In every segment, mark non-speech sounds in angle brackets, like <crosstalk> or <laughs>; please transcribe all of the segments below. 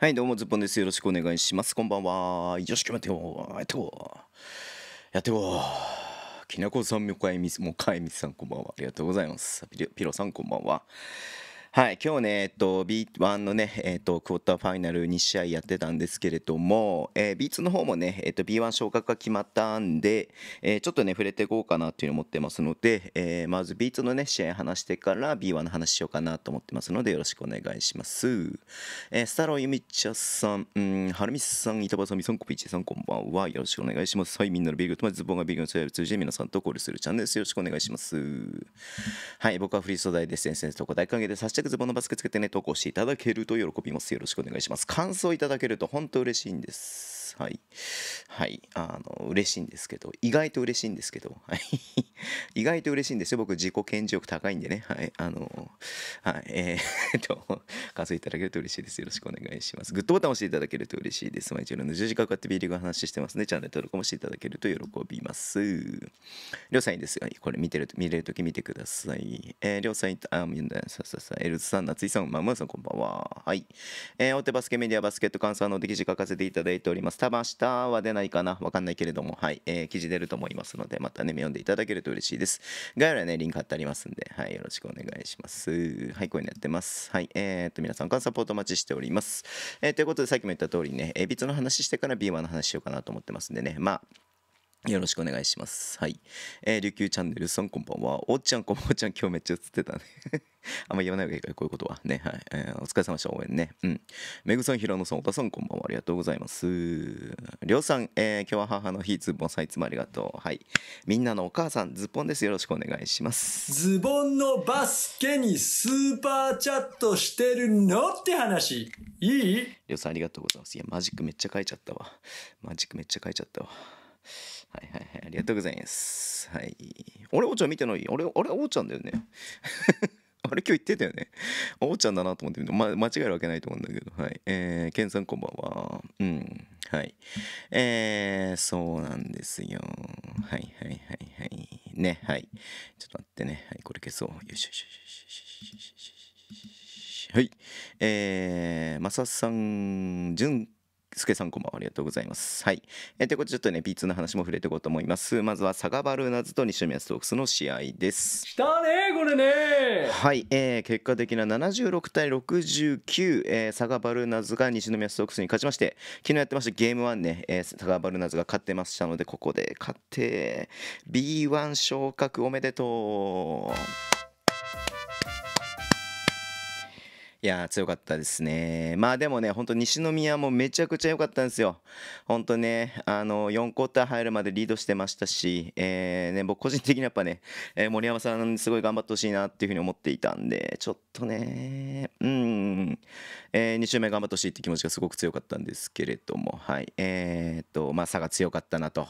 はい、どうも、ズッポンです。よろしくお願いします。こんばんは。よろしくおていしやってこやってこきなこさん、もかえみ、もかえみさん、こんばんは。ありがとうございます。ピロピロさん、こんばんは。はい、今日ね、えっと、B1 のね、えっと、クォーターファイナル2試合やってたんですけれども、えー、B2 の方もね、えっと、B1 昇格が決まったんで、えー、ちょっとね、触れていこうかなっていうの思ってますので、えー、まず B2 のね、試合話してから B1 の話しようかなと思ってますので、よろしくお願いします。えー、スタローユミチゃさん、うん、ハルミスさん、板場さん、みそんこぴチさん、こんばんは。よろしくお願いします。はい、みんなのビーグとまズボンがビーグの通じて皆さんとコールするチャンネルです。よろしくお願いします。はい、僕はフリー素材で先生とご大歓迎でさせてャグズボンのバスケつけてね、投稿していただけると喜びます。よろしくお願いします。感想いただけると本当嬉しいんです。。はい。はい。あの、嬉しいんですけど、意外と嬉しいんですけど、はい。<laughs> 意外と嬉しいんですよ。僕、自己顕示欲高いんでね。はい。あの、はい。えー、っと、数いただけると嬉しいです。よろしくお願いします。グッドボタン押していただけると嬉しいです。毎日の十字かかってビールが話してますね。チャンネル登録もしていただけると喜びます。りょうさんいいですよ。これ見てる、と、見れるとき見てください。えー、りょうさんいた、あ、みんな、さささ、エルズさん、夏井さん、まむ、さん、こんばんは。はい。えー、大手バスケメディアバスケット関西のサーの記事書かせていただいております。下ま下は出ないかなわかんないけれども、はい、えー、記事出ると思いますので、またね、読んでいただけると嬉しいです。概要欄ね、リンク貼ってありますんで、はい、よろしくお願いします。はい、こういうのやってます。はい、えー、っと、皆さんからサポートお待ちしております。えー、ということで、さっきも言った通りね、えー、ビの話してからビーマの話しようかなと思ってますんでね、まあ、よろしくお願いします。はい。えー、琉球チャンネルさんこんばんは。おっちゃんこんばんちゃん今日めっちゃ映ってたね <laughs> あんま言わないわけがいいから、こういうことは。ね。はい。えー、お疲れ様でした。応援ね。うん。めぐさん、平野さん、おたさんこんばんは。ありがとうございます。りょうさん、えー、今日は母の日、ズボンさんいつもありがとう。はい。みんなのお母さん、ズボンです。よろしくお願いします。ズボンのバスケにスーパーチャットしてるのって話。いいりょうさん、ありがとうございます。いや、マジックめっちゃ書いちゃったわ。マジックめっちゃ書いちゃったわ。はいはいはい、ありがとうございます。はい。俺、おうちゃん見てないあれ、あれ、おうちゃんだよね。<laughs> あれ今日言ってたよね。おうちゃんだなと思ってま、間違えるわけないと思うんだけど。はい。えー、ケンさんこんばんは。うん。はい。えー、そうなんですよ。はいはいはいはい。ね、はい。ちょっと待ってね。はい、これ消そう。よしよしよしよしよしよし。はい。えー、まささん、じゅんすけさんこんばんは。ありがとうございます。はい。えー、ということで、ちょっとね、P2 の話も触れていこうと思います。まずは、サガバルーナズと西宮ストークスの試合です。来たねこれねはい。えー、結果的な76対69、えー、サガバルーナズが西宮ストークスに勝ちまして、昨日やってましたゲーム1ね、えー、サガバルーナズが勝ってましたので、ここで勝って、B1 昇格おめでとういや強かったですね。まあでもね、本当西宮もめちゃくちゃ良かったんですよ。本当ね、あの、4クォーター入るまでリードしてましたし、えー、ね、僕個人的にやっぱね、えー、森山さんすごい頑張ってほしいなっていうふうに思っていたんで、ちょっとね、うん、えー、2周目頑張ってほしいって気持ちがすごく強かったんですけれども、はい、えー、と、まあ差が強かったなと、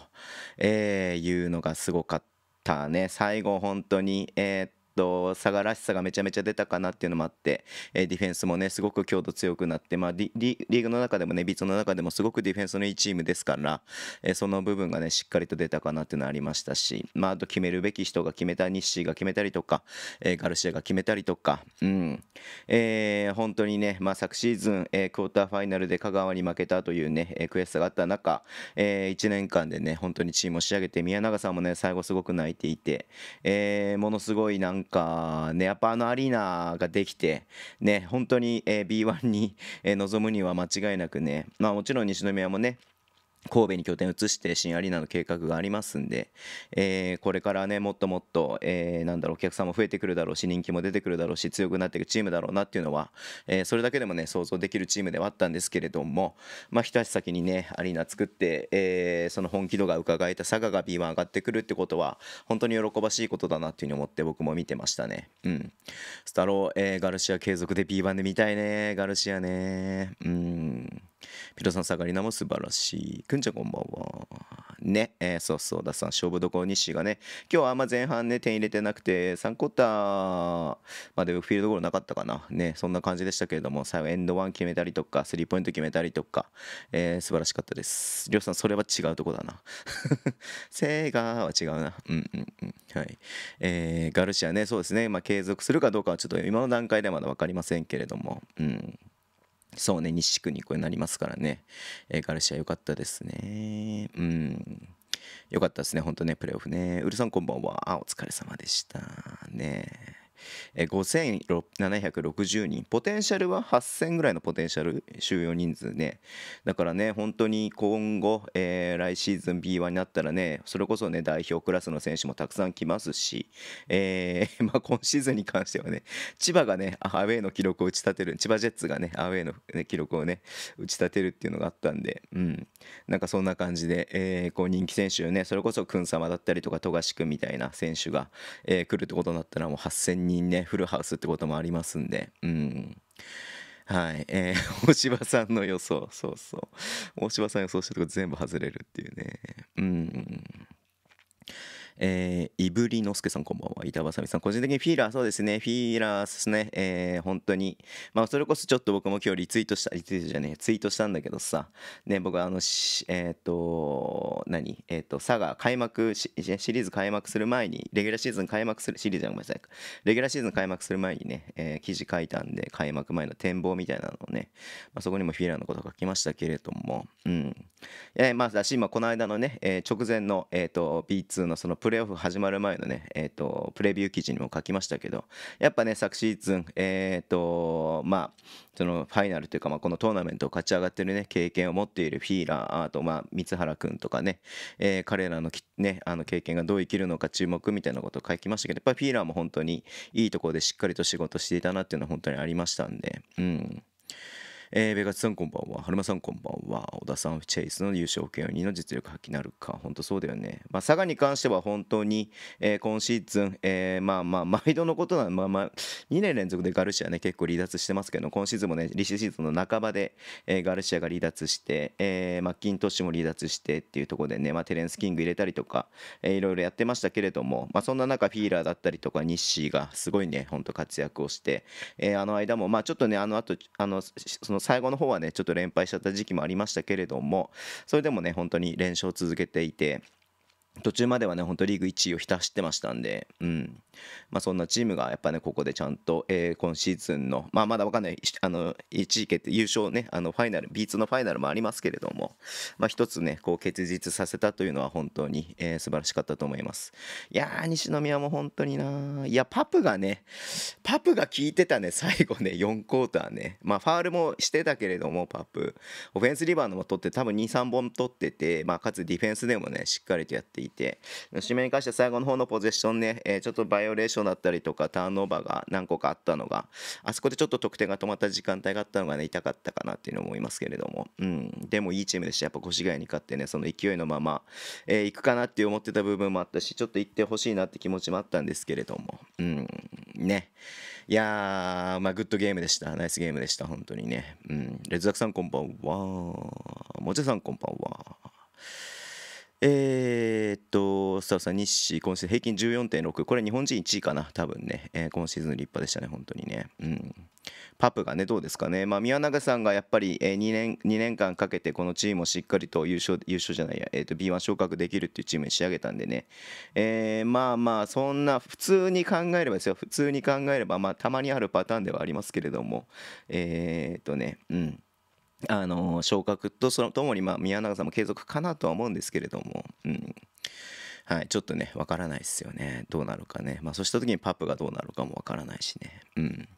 えー、いうのがすごかったね。最後本当に、えー、と、と佐賀らしさがめちゃめちゃ出たかなっていうのもあって、えー、ディフェンスもねすごく強度強くなって、まあ、リリーグの中でもねビートの中でもすごくディフェンスのいいチームですから、えー、その部分がねしっかりと出たかなっていうのはありましたし、まあ、あと決めるべき人が決めたニッシーが決めたりとか、えー、ガルシアが決めたりとか、うんえー、本当にね、まあ、昨シーズン、えー、クォーターファイナルで香川に負けたというね、えー、悔しさがあった中、えー、1年間でね本当にチームを仕上げて宮永さんもね最後すごく泣いていて、えー、ものすごい難なんかねやっぱあのアリーナができてね本当に、えー、B1 に、えー、臨むには間違いなくねまあもちろん西宮もね神戸に拠点を移して新アリーナの計画がありますんで、えー、これからねもっともっと、えー、なんだろうお客さんも増えてくるだろうし人気も出てくるだろうし強くなっていくチームだろうなっていうのは、えー、それだけでもね想像できるチームではあったんですけれども、まあ、一足先にねアリーナ作って、えー、その本気度が伺えた佐賀が B1 上がってくるってことは本当に喜ばしいことだなっていうふうに思って僕も見てましたねうんスタロー、えー、ガルシア継続で B1 で見たいねガルシアねうんピロさん、下がりなも素晴らしい。くんちゃん、こんばんは。ね、えー、そうそうださん、勝負どころ西がね、今日はあんま前半ね、点入れてなくて、3コーターまでフィールドゴールなかったかな。ね、そんな感じでしたけれども、最後エンドワン決めたりとか、スリーポイント決めたりとか、えー、素晴らしかったです。りょうさん、それは違うとこだな。<laughs> セガは違うな。うんうんうん。はい。えー、ガルシアね、そうですね、まあ、継続するかどうかはちょっと今の段階ではまだ分かりませんけれども、うん。そうね、西区にこれなりますからね。えー、ガルシア良かったですね。うん。良かったですね、本当ね、プレーオフね。ウルさんこんばんは。お疲れ様でした。ね。え5760人ポテンシャルは8000ぐらいのポテンシャル収容人数ねだからね本当に今後、えー、来シーズン B1 になったらねそれこそね代表クラスの選手もたくさん来ますし、えー <laughs> まあ、今シーズンに関してはね千葉がねアウェーの記録を打ち立てる千葉ジェッツがねアウェーの、記録をね打ち立てるっていうのがあったんで、うん、なんかそんな感じで、えー、こう人気選手ねそれこそくん様だったりとか富樫君みたいな選手が、えー、来るってことになったらもう8000人人ねフルハウスってこともありますんでうん。はい、えー、<laughs> 大柴さんの予想そうそう大柴さん予想したとこ全部外れるっていうねうんえー、いぶりのすけさんこんばんは。板挟みさん、個人的にフィーラー、そうですね。フィーラーですね。えー、本当に。まあ、それこそちょっと僕も今日リツイートした、リツイートじゃねえ、ツイートしたんだけどさ、ね、僕あの、えっ、ー、と、何えっ、ー、と、佐賀開幕シ、リーズ開幕する前に、レギュラーシーズン開幕する、シリーズじゃごめんなさい。レギュラーシーズン開幕する前にね、えー、記事書いたんで、開幕前の展望みたいなのをね、まあ、そこにもフィーラーのこと書きましたけれども、うん。えー、まあ、だし、この間のね、えー、直前の、えっ、ー、と、B2 のそのプレーオフ始まる前のね、えーと、プレビュー記事にも書きましたけどやっぱね昨シーズン、えーとまあ、そのファイナルというか、まあ、このトーナメントを勝ち上がってる、ね、経験を持っているフィーラーあと、まあ、三原君とかね、えー、彼らのね、あの経験がどう生きるのか注目みたいなことを書きましたけどやっぱりフィーラーも本当にいいところでしっかりと仕事していたなっていうのは本当にありましたんで。うんえー、ベガチさんこんばんは、春馬さんこんばんは、小田さん、チェイスの優勝権2の実力発揮なるか、本当そうだよね。まあ、佐賀に関しては本当に、えー、今シーズン、えー、まあまあ、毎度のことなまあまあ、2年連続でガルシアね、結構離脱してますけど、今シーズンもね、リシシーズンの半ばで、えー、ガルシアが離脱して、えー、マッキントッシュも離脱してっていうところでね、まあ、テレンス・キング入れたりとか、えー、いろいろやってましたけれども、まあ、そんな中、フィーラーだったりとか、ニッシーがすごいね、本当活躍をして、えー、あの間も、まあ、ちょっとね、あの後、あの、その最後の方はねちょっと連敗しちゃった時期もありましたけれどもそれでもね本当に連勝を続けていて途中まではね、本当リーグ1位を浸してましたんで、うん。まあそんなチームがやっぱね、ここでちゃんと、えー、今シーズンの、まあまだわかんない、あの、1位決定、優勝ね、あの、ファイナル、B2 のファイナルもありますけれども、まあ一つね、こう、結実させたというのは本当に、えー、素晴らしかったと思います。いやー、西宮も本当にないや、パプがね、パプが効いてたね、最後ね、4クォーターね。まあファールもしてたけれども、パプ。オフェンスリバーのも取って、多分2、3本取ってて、まあかつディフェンスでもね、しっかりとやってていて、締めに関しては最後の方のポゼッションね、えー、ちょっとバイオレーションだったりとか、ターンオーバーが何個かあったのが、あそこでちょっと得点が止まった時間帯があったのがね、痛かったかなっていうのを思いますけれども、うん、でもいいチームでした、やっぱ越谷に勝ってね、その勢いのまま、えー、行くかなって思ってた部分もあったし、ちょっと行ってほしいなって気持ちもあったんですけれども、うん、ね。いやー、まあ、グッドゲームでした。ナイスゲームでした、本当にね。うん、レズザクさんこんばんは。もちゃさんこんばんは。えー、っと、スタッフさん、日誌、今シーズン平均14.6、これ日本人1位かな、多分ね、えー、今シーズン立派でしたね、本当にね。うん、パプがね、どうですかね、まあ、宮永さんがやっぱり、えー、2, 年2年間かけて、このチームをしっかりと優勝優勝じゃないや、えー、と B1 昇格できるっていうチームに仕上げたんでね、えー、まあまあ、そんな、普通に考えればですよ、普通に考えれば、まあ、たまにあるパターンではありますけれども、えー、っとね、うん。あの昇格とそのともにまあ宮永さんも継続かなとは思うんですけれども、うんはい、ちょっとねわからないですよねどうなるかね、まあ、そうした時にパップがどうなるかもわからないしね、うん、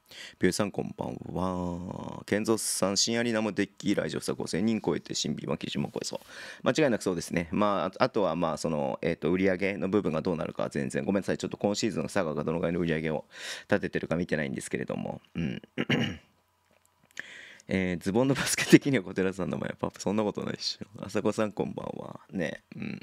ビューさんこんばんは健三さん新アリーナもデッキ来場者5000人超えて新 B は90も超えそう間違いなくそうですねまああとはまあその、えーと、売り上げの部分がどうなるかは全然ごめんなさいちょっと今シーズンの佐賀がどのぐらいの売り上げを立ててるか見てないんですけれどもうんえー、ズボンのバスケ的には小寺さんの名前はパパそんなことないっしょ。あさこさんこんばんは。ね。うん。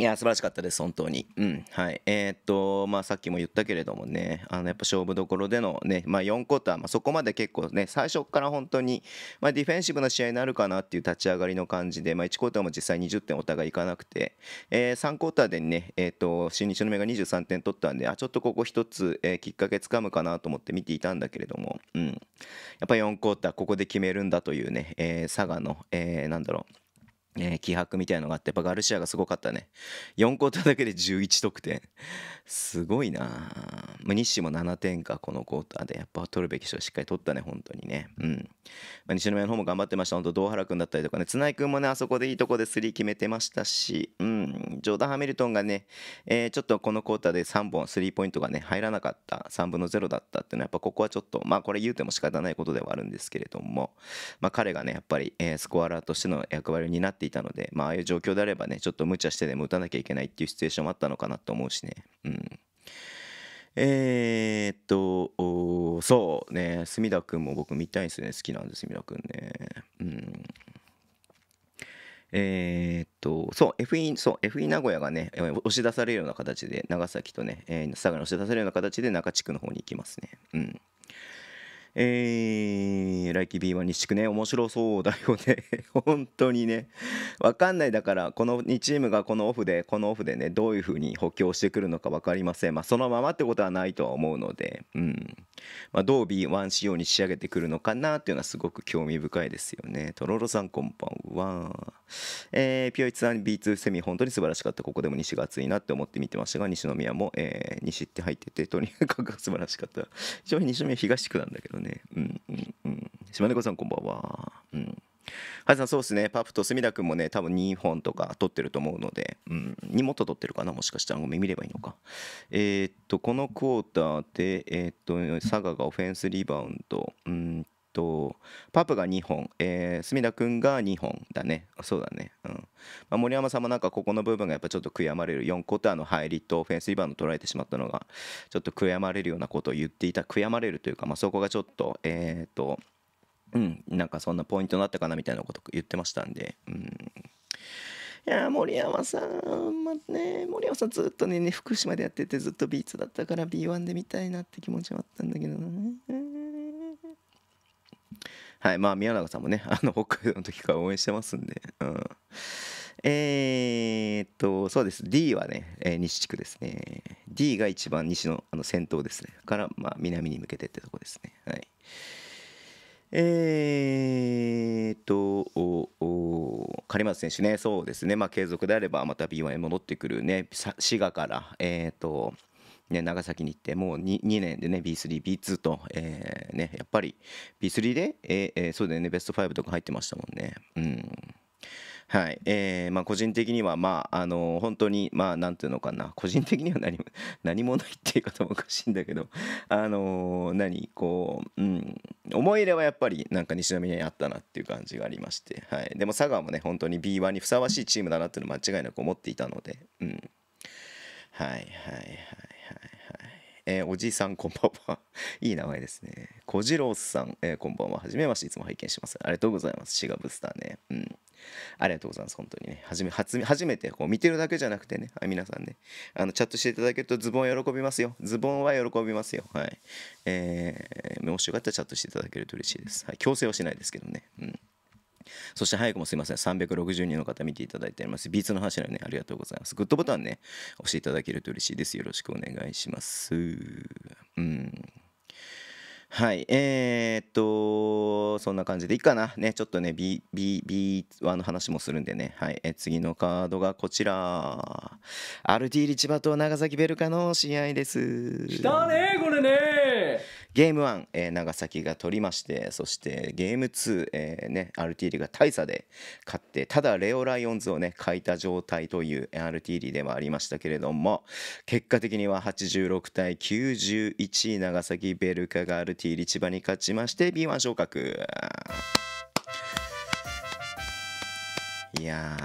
いや、素晴らしかったです、本当に。うん。はい。えー、っと、まあ、さっきも言ったけれどもね、あの、やっぱ勝負どころでのね、まあ、4クォーター、まあ、そこまで結構ね、最初から本当に、まあ、ディフェンシブな試合になるかなっていう立ち上がりの感じで、まあ、1クォーターも実際20点お互いいかなくて、えー、3クォーターでね、えー、っと、新日の目が23点取ったんで、あ、ちょっとここ一つ、えー、きっかけつかむかなと思って見ていたんだけれども、うん。やっぱ4クォーター、ここで決めるんだというね、えー、佐賀の、えー、なんだろう、え気迫みたいのがあってやっぱガルシアがすごかったね4クーターだけで11得点すごいなまあ、ッも7点かこのクーターでやっぱ取るべき人はしっかり取ったね本当にねうん、まあ、西宮の方も頑張ってました本当堂原君だったりとかね綱井君もねあそこでいいとこでスリー決めてましたしうんジョーダン・ハミルトンがね、えー、ちょっとこのクーターで3本スリーポイントがね入らなかった3分の0だったっていうのはやっぱここはちょっとまあこれ言うても仕方ないことではあるんですけれどもまあ彼がねやっぱり、えー、スコアラーとしての役割を担っていたので、まあ、あいう状況であればね、ちょっと無茶してでも打たなきゃいけないっていうシチュエーションもあったのかなと思うしね。うん。えー、っと、そうね、墨田君も僕見たいんですよね。好きなんです、墨田君ね。うん。えー、っと、そう、FE、そう、FE 名古屋がね、押し出されるような形で、長崎とね、えー、佐賀に押し出されるような形で中地区の方に行きますね。うん。えー、来季 B1 西地区ね、面白そうだよね。<laughs> 本当にね。わかんない。だから、この2チームがこのオフで、このオフでね、どういうふうに補強してくるのか分かりません。まあ、そのままってことはないとは思うので、うん。まあ、どう B1 仕様に仕上げてくるのかなっていうのはすごく興味深いですよね。とろろさん、こんばんは。えー、ピオイチさん B2 セミ、本当に素晴らしかった。ここでも西が熱いなって思って見てましたが、西宮も、えー、西って入ってて、とにかく素晴らしかった。非常に西宮東区なんだけどね。ね。うん、うん、うん。島猫さん、こんばんは。うん。はいさん、そうですね。パプと墨田君もね、多分2本とか撮ってると思うので、うん、2もっと撮ってるかな、もしかしたら。ごめん、見ればいいのか。えー、っと、このクォーターで、えー、っと、佐賀がオフェンスリバウンド、うんとパプが2本、えー、隅田君が2本だねそうだね、うんまあ、森山さんもなんかここの部分がやっぱちょっと悔やまれる4コーターの入りとフェンスイバーン取られてしまったのがちょっと悔やまれるようなことを言っていた悔やまれるというか、まあ、そこがちょっとえっ、ー、とうんなんかそんなポイントになったかなみたいなこと言ってましたんでうんいや森山さん、まあ、ね、森山さんずっとね、ね、福島でやっててずっとビーツだったから B1 で見たいなって気持ちはあったんだけどね。はい。まあ、宮永さんもね、<laughs> あの、北海道の時から応援してますんで。うん。えー、っと、そうです。D はね、えー、西地区ですね。D が一番西のあの先頭ですね。から、まあ、南に向けてってとこですね。はい。えーと、おお狩松選手ね、そうですね、まあ、継続であれば、また B1 へ戻ってくるね、滋賀から、えーと、ね、長崎に行ってもう 2, 2年でね B3B2 と、えーね、やっぱり B3 で、えー、そうだよねベスト5とか入ってましたもんね。うんはいえーまあ、個人的には、まあ、あのー、本当に、まあ、なんていうのかな個人的には何も <laughs> 何もないっていう方もおかしいんだけど、あのー、何こう、うん、思い入れはやっぱりなんか西宮にあったなっていう感じがありまして、はい、でも佐賀もね本当に B1 にふさわしいチームだなっていうの間違いなく思っていたので、うん、はいはいはい。えー、おじいさんこんばんは <laughs> いい名前ですね小次郎さん、えー、こんばんははじめましていつも拝見しますありがとうございますシガブスターねうんありがとうございます本当にね初め初初めてこう見てるだけじゃなくてね皆さんねあのチャットしていただけるとズボン喜びますよズボンは喜びますよはいえー、もしよかったらチャットしていただけると嬉しいです、はい、強制はしないですけどねうんそして早くもすいません、360人の方見ていただいております。ビーツの話ね、ありがとうございます。グッドボタンね、押していただけると嬉しいです。よろしくお願いします。うん。はい、えー、っと、そんな感じでいいかな。ね、ちょっとね、B、B、B1 の話もするんでね。はい、え次のカードがこちら。アルティーリ千葉と長崎ベルカの試合です。来たね、これね。ゲーム1、えー、長崎が取りましてそしてゲーム2、えーね、RTD が大差で勝ってただレオライオンズをね欠いた状態という RTD ではありましたけれども結果的には86対91長崎ベルカが RTD 千葉に勝ちまして B1 昇格いや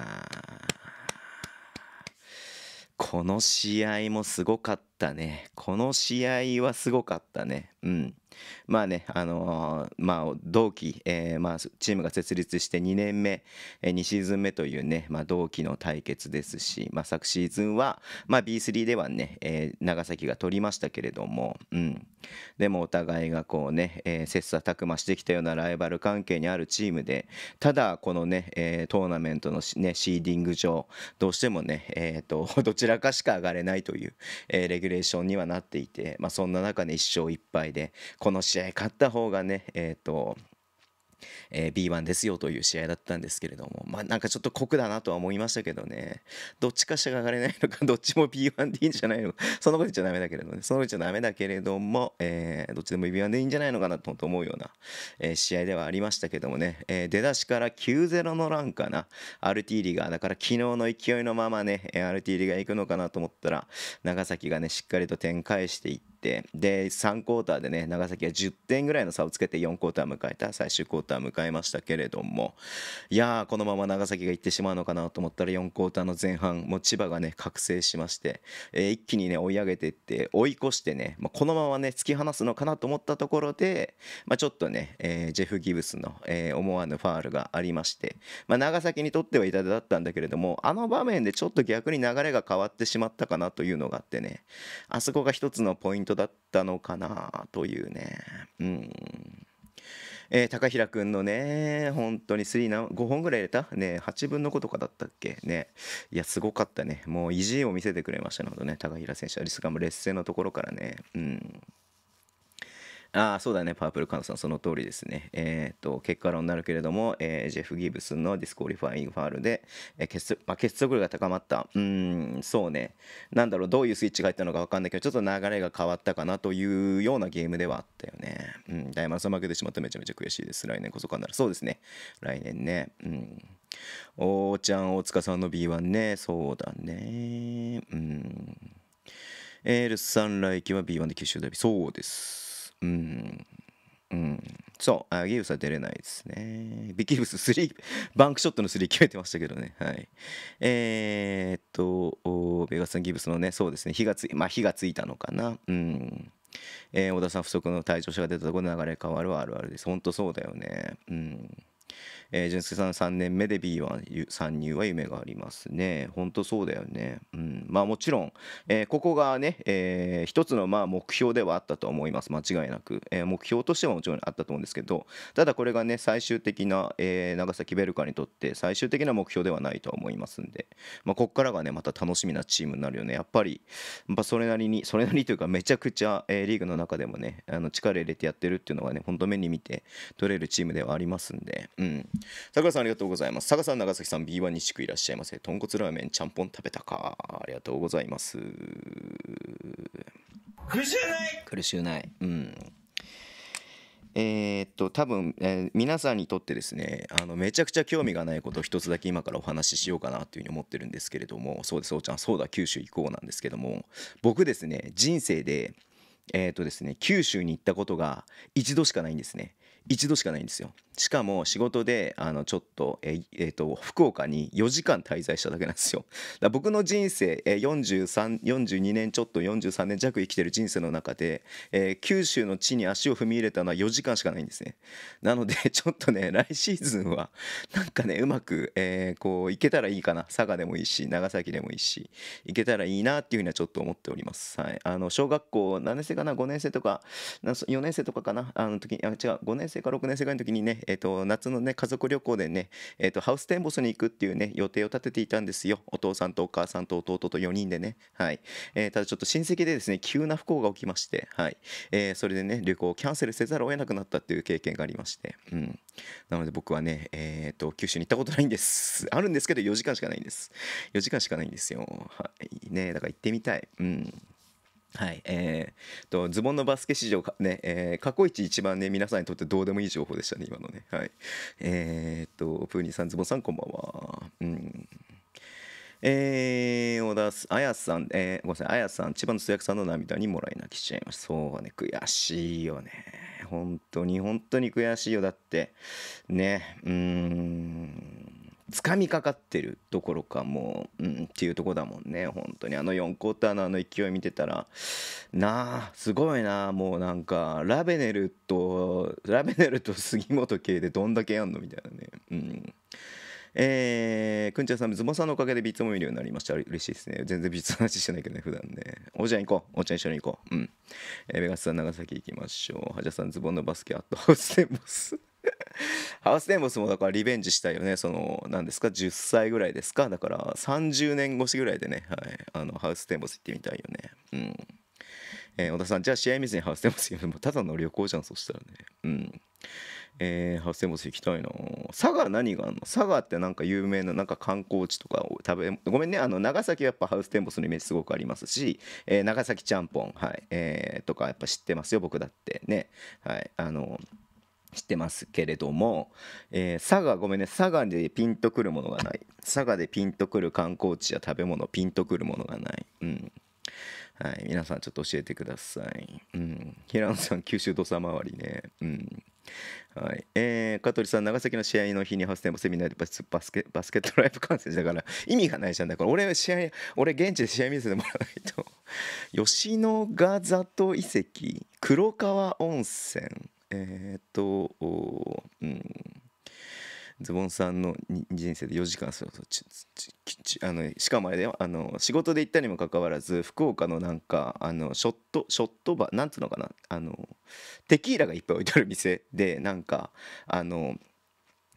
この試合もすごかったたね。この試合はすごかったね。うん。まあね、あのー、まあ、同期、えー、まあ、チームが設立して2年目、えー、2シーズン目というね、まあ、同期の対決ですし、まあ、昨シーズンは、まあ、B3 ではね、え長崎が取りましたけれども、うん、でもお互いがこうね、え切磋琢磨してきたようなライバル関係にあるチームで、ただ、このね、えトーナメントの、ね、シーディング上、どうしてもね、えーと、<laughs> どちらかしか上がれないという、えレギュレーションにはなっていて、まあ、そんな中で、1勝1敗で、この試合勝った方がね、えっ、ー、と、えー、B1 ですよという試合だったんですけれども、まあ、なんかちょっと酷だなとは思いましたけどね、どっちかしか上がれないのか、<laughs> どっちも B1 でいいんじゃないのか、そのこと言っちゃだめだけれどね、そのこと言っちゃだめだけれども、えー、どっちでも B1 でいいんじゃないのかなと思うような、えー、試合ではありましたけどもね、えー、出だしから9-0のランかな、RT リガー、だから昨日の勢いのままね、RT リガー行くのかなと思ったら、長崎がね、しっかりと展開していって、で3クォーターでね長崎は10点ぐらいの差をつけて4クォーター迎えた最終クォーター迎ええましたけれどもいやーこのまま長崎が行ってしまうのかなと思ったら4クォーターの前半もう千葉がね覚醒しまして、えー、一気にね追い上げていって追い越してね、まあ、このままね突き放すのかなと思ったところで、まあ、ちょっとね、えー、ジェフ・ギブスの、えー、思わぬファールがありまして、まあ、長崎にとっては痛手だったんだけれどもあの場面でちょっと逆に流れが変わってしまったかなというのがあってねあそこが一つのポイントだったのかなというねうんえー、高平くんのね、本当に3 5本ぐらい入れたね、8分の5とかだったっけね。いや、すごかったね。もう意地を見せてくれましたのでね、高平選手はリスガム劣勢のところからね。うん。ああそうだねパープルカンさんその通りですねえっ、と結果論になるけれども、えー、ジェフ・ギブスのディスコリファインファールで、えー、結まあ、結束力が高まったうんそうねなんだろうどういうスイッチが入ったのか分かんないけどちょっと流れが変わったかなというようなゲームではあったよねうんダマ丸さん負けてしまっためちゃめちゃ悔しいです来年こそかなるそうですね来年ねうんおーちゃん大塚さんの B1 ねそうだねうんエールさん来季は B1 で九州ダビそうですうん。うん。そう、あギブスは出れないですね。ビッキブス3、バンクショットの3決めてましたけどね。はい。えー、っと、ベガスン・ギブスのね、そうですね、火がつい、まあ、火がついたのかな。うん。えー、小田さん不足の退場者が出たところで流れ変わるはあるあるです。本当そうだよね。うん。えー、純粋さん3年目で B1 参入は夢がありますね。本当そうだよね。うん、まあもちろん、えー、ここがね、えー、一つのまあ目標ではあったと思います。間違いなく、えー、目標としてはもちろんあったと思うんですけど、ただこれがね、最終的な、えー、長崎ベルカにとって最終的な目標ではないとは思いますんで、まあ、ここからがね、また楽しみなチームになるよね。やっぱり、まそれなりに、それなりというか、めちゃくちゃ、えー、リーグの中でもね、あの力入れてやってるっていうのがね、本当目に見て取れるチームではありますんで、うん。桜さんありがとうございます。佐賀さん、長崎さん、B1 西区いらっしゃいませ。豚骨ラーメン、ちゃんぽん食べたか。ありがとうございます。苦しゅうない苦しゅうない。うん。えー、っと多分、えー、皆さんにとってですねあのめちゃくちゃ興味がないことを一つだけ今からお話ししようかなというふうに思ってるんですけれどもそうですそうちゃんそうだ九州行こうなんですけども僕ですね人生でえー、っとですね九州に行ったことが一度しかないんですね一度しかないんですよしかも仕事であのちょっと,、えー、えー、と福岡に4時間滞在しただけなんですよだ僕の人生、えー、42年ちょっと43年弱生きてる人生の中で、えー、九州の地に足を踏み入れたのは4時間しかないんですねなので <laughs> ちょっとね来シーズンはなんかねうまく、えー、こういけたらいいかな佐賀でもいいし長崎でもいいしいけたらいいなっていうふうにはちょっと思っております、はい、あの小学校何年生かな5年生とか4年生とかかなあの時あ違う5年生生か6年生ぐらいの時にね、えー、と夏のね家族旅行でね、えー、とハウステンボスに行くっていうね予定を立てていたんですよお父さんとお母さんと弟と4人でねはい、えー、ただちょっと親戚でですね急な不幸が起きましてはい、えー、それでね旅行をキャンセルせざるを得なくなったっていう経験がありましてうんなので僕はねえっ、ー、と九州に行ったことないんですあるんですけど4時間しかないんです4時間しかないんですよはいねだから行ってみたいうんはいえーと、ズボンのバスケ史上か、ねえー、過去一一番ね皆さんにとってどうでもいい情報でしたね今のねはいえーと、プーニーさんズボンさんこんばんはうんえー、小田あやさん、えー、ごめんなさい、あやさん、千葉の通訳さんの涙にもらい泣きしちゃいました。そうね、悔しいよね。本当に、本当に悔しいよ。だって、ね、うん。つかみかかってるどころかもう、うん、っていうとこだもんね本当にあの4クォーターのあの勢い見てたらなあすごいなもうなんかラベネルとラベネルと杉本系でどんだけやんのみたいなねうんえー、くんちゃんさん、ズボさんのおかげでビッツも見るようになりました。嬉しいですね。全然ビッツの話してないけどね、普段ね。おゃん行こう。おゃん一緒に行こう。うん。えー、ベガスさん、長崎行きましょう。はじゃさん、ズボンのバスケアットハウスでボス。<laughs> ハウステンボスもだからリベンジしたいよねその何ですか10歳ぐらいですかだから30年越しぐらいでね、はい、あのハウステンボス行ってみたいよねうん、えー、小田さんじゃあ試合見ずにハウステンボス行く <laughs> ただの旅行じゃんそしたらねうんえー、ハウステンボス行きたいな佐賀何があんの佐賀ってなんか有名ななんか観光地とか食べごめんねあの長崎はやっぱハウステンボスのイメージすごくありますし、えー、長崎ちゃんぽん、はいえー、とかやっぱ知ってますよ僕だってねはいあのーしてますけれども、えー、佐賀ごめんね佐賀でピンとくるものがない佐賀でピンとくる観光地や食べ物ピンとくるものがない、うんはい、皆さんちょっと教えてください、うん、平野さん九州土佐回りね、うんはいえー、香取さん長崎の試合の日にハ生ステンセミナーでバスバスケバスケットライブ観戦だから意味がないじゃんだから俺試合俺現地で試合見せてもらわないと吉野ヶ里遺跡黒川温泉えー、っと、うん、ズボンさんの人生で4時間そちちちあのしかもあれだよあの仕事で行ったにもかかわらず福岡のなんかあのショットショットバーなんつうのかなあのテキーラがいっぱい置いてある店でなんかあの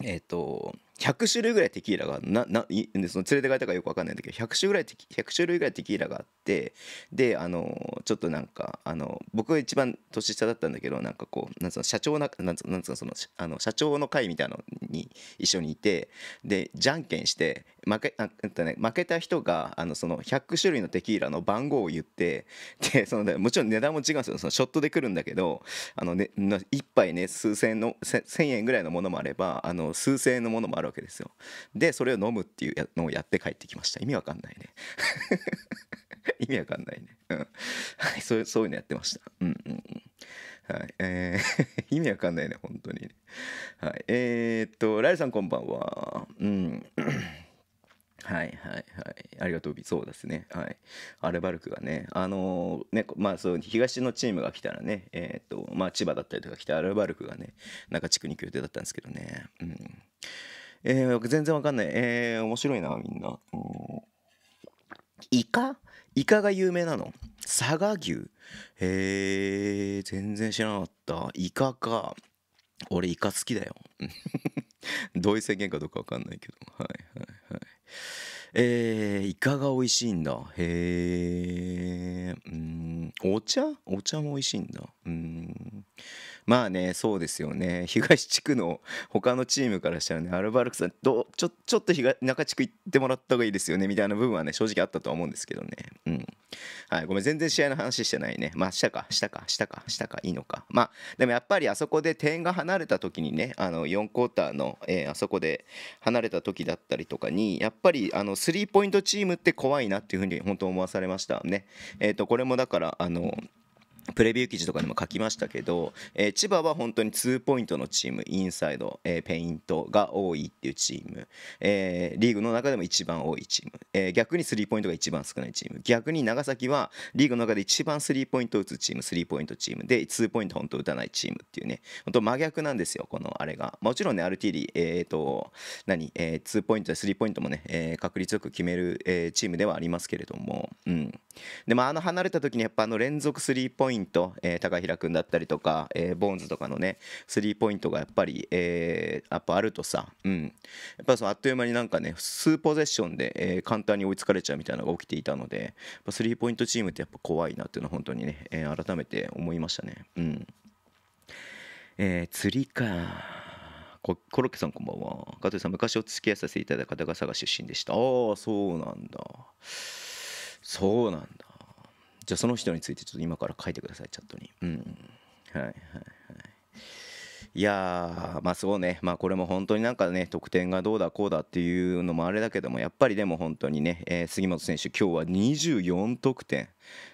えっ、と100種類ぐらいテキーラがななその連れて帰ったかよく分かんないんだけど100種ぐらい100種類ぐらいテキーラがあってであのちょっとなんかあの僕が一番年下だったんだけどなんかこうなんつうの社長ななんつうのそのあの社長の会みたいなのに一緒にいてでじゃんけんして負けあ、ね、負けた人があのその100種類のテキーラの番号を言ってでそのもちろん値段も違うんですよそのショットで来るんだけどあの、ね、1杯ね数千の1000円ぐらいのものもあればあの数千円のものもあるるわけですよでそれを飲むっていうのをやって帰ってきました意味わかんないね <laughs> 意味わかんないね、うん、はいそうそういうのやってましたうんうんはいえー、<laughs> 意味わかんないね本当にねはいえー、っとライルさんこんばんはうん <coughs> はいはいはいありがとうそうですねはいアルバルクがねあのー、ねまあそう東のチームが来たらねえっ、とまあ千葉だったりとか来たアルバルクがね中地区に行く予定だったんですけどねうんえー、全然わかんない。えー、面白いな、みんな。イカイカが有名なの佐賀牛。えー、全然知らなかった。イカか。俺イカ好きだよ。どういう宣言かどうかわかんないけど。はいはいはい。えー、イカが美味しいんだ。へえ。うん、お茶お茶も美味しいんだ。うん。まあね、そうですよね。<laughs> 東地区の他のチームからしたらね、アルバルクさん、どちょちょっと東中地区行ってもらった方がいいですよね、みたいな部分はね、正直あったとは思うんですけどね。うん。はい、ごめん、全然試合の話してないね。まあ、下か、したか、したか、したか、いいのか。まあ、でもやっぱりあそこで点が離れた時にね、あの、4クォーターの、えー、あそこで離れた時だったりとかに、やっぱり、あの、スリーポイントチームって怖いなっていうふうに本当思わされましたね。えっ、ー、とこれもだからあのプレビュー記事とかでも書きましたけど、えー、千葉は本当にツーポイントのチームインサイド、えー、ペイントが多いっていうチーム、えー、リーグの中でも一番多いチーム、え逆にスリーポイントが一番少ないチーム逆に長崎はリーグの中で一番スリーポイントを打つチームスリーポイントチームでツーポイント本当打たないチームっていうね本当真逆なんですよこのあれがもちろんね RT えっ、と何、えー、ポイントやスリーポイントもね、え確率よく決める、えチームではありますけれども、うんでまあ、あの離れた時にやっぱあの連続スリーポイントイント、えー、高平君だったりとか、えー、ボーンズとかのねスリーポイントがやっぱり、えー、やっぱあるとさ、うん、やっぱそあっという間になんかね数ポゼッションで、えー、簡単に追いつかれちゃうみたいなのが起きていたのでスリーポイントチームってやっぱ怖いなっていうのは本当にね、えー、改めて思いましたね。うんえー、釣りかコロッケさんこんばんは加藤さん昔お付き合いさせていただいた方が佐賀出身でしたああそうなんだそうなんだじゃあその人についてちょっと今から書いてくださいチャットにうんはいはいはいいやまあそうねまあこれも本当になんかね得点がどうだこうだっていうのもあれだけどもやっぱりでも本当にね、えー、杉本選手今日は24得点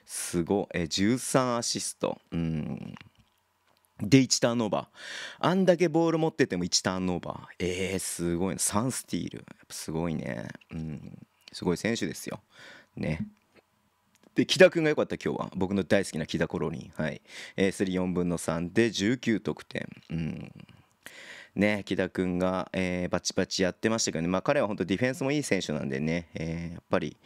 すごい、えー、13アシストうんで1ターンオーバーあんだけボール持ってても1ターンオーバーえー、すごい3スティールすごいねうんすごい選手ですよねで、木田君が良かった、今日は。僕の大好きな木田コロリン。はい。えー、3、4分の3で19得点。うん。ね、木田君が、えー、バチバチやってましたけどね、まあ、彼は本当ディフェンスもいい選手なんでね、えー、やっぱり、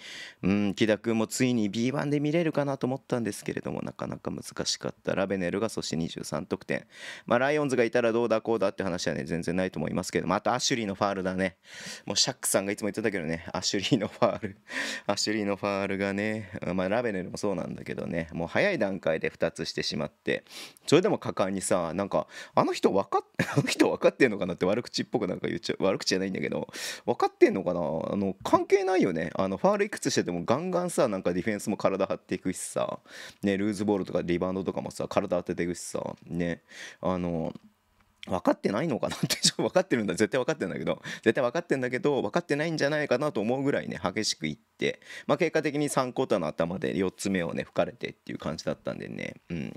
うん、木田君もついに B1 で見れるかなと思ったんですけれども、なかなか難しかった。ラベネルがそして23得点。まあ、ライオンズがいたらどうだこうだって話はね、全然ないと思いますけど、またアシュリーのファールだね。もうシャックさんがいつも言ってたけどね、アシュリーのファール、<laughs> アシュリーのファールがね、まあ、ラベネルもそうなんだけどね、もう早い段階で2つしてしまって、それでも果敢にさ、なんか、あの人分かっ、<laughs> あの人分かっってんのかなって悪口っぽくなんか言っちゃう悪口じゃないんだけど分かってんのかなあの関係ないよねあのファールいくつしててもガンガンさなんかディフェンスも体張っていくしさ、ね、ルーズボールとかリバウンドとかもさ体当てていくしさねあの分かってないのかな <laughs> って分かってるんだ絶対分かってるんだけど絶対分かってんだけど分かってないんじゃないかなと思うぐらいね激しくいって、まあ、結果的に3コータの頭で4つ目をね吹かれてっていう感じだったんでね、うん、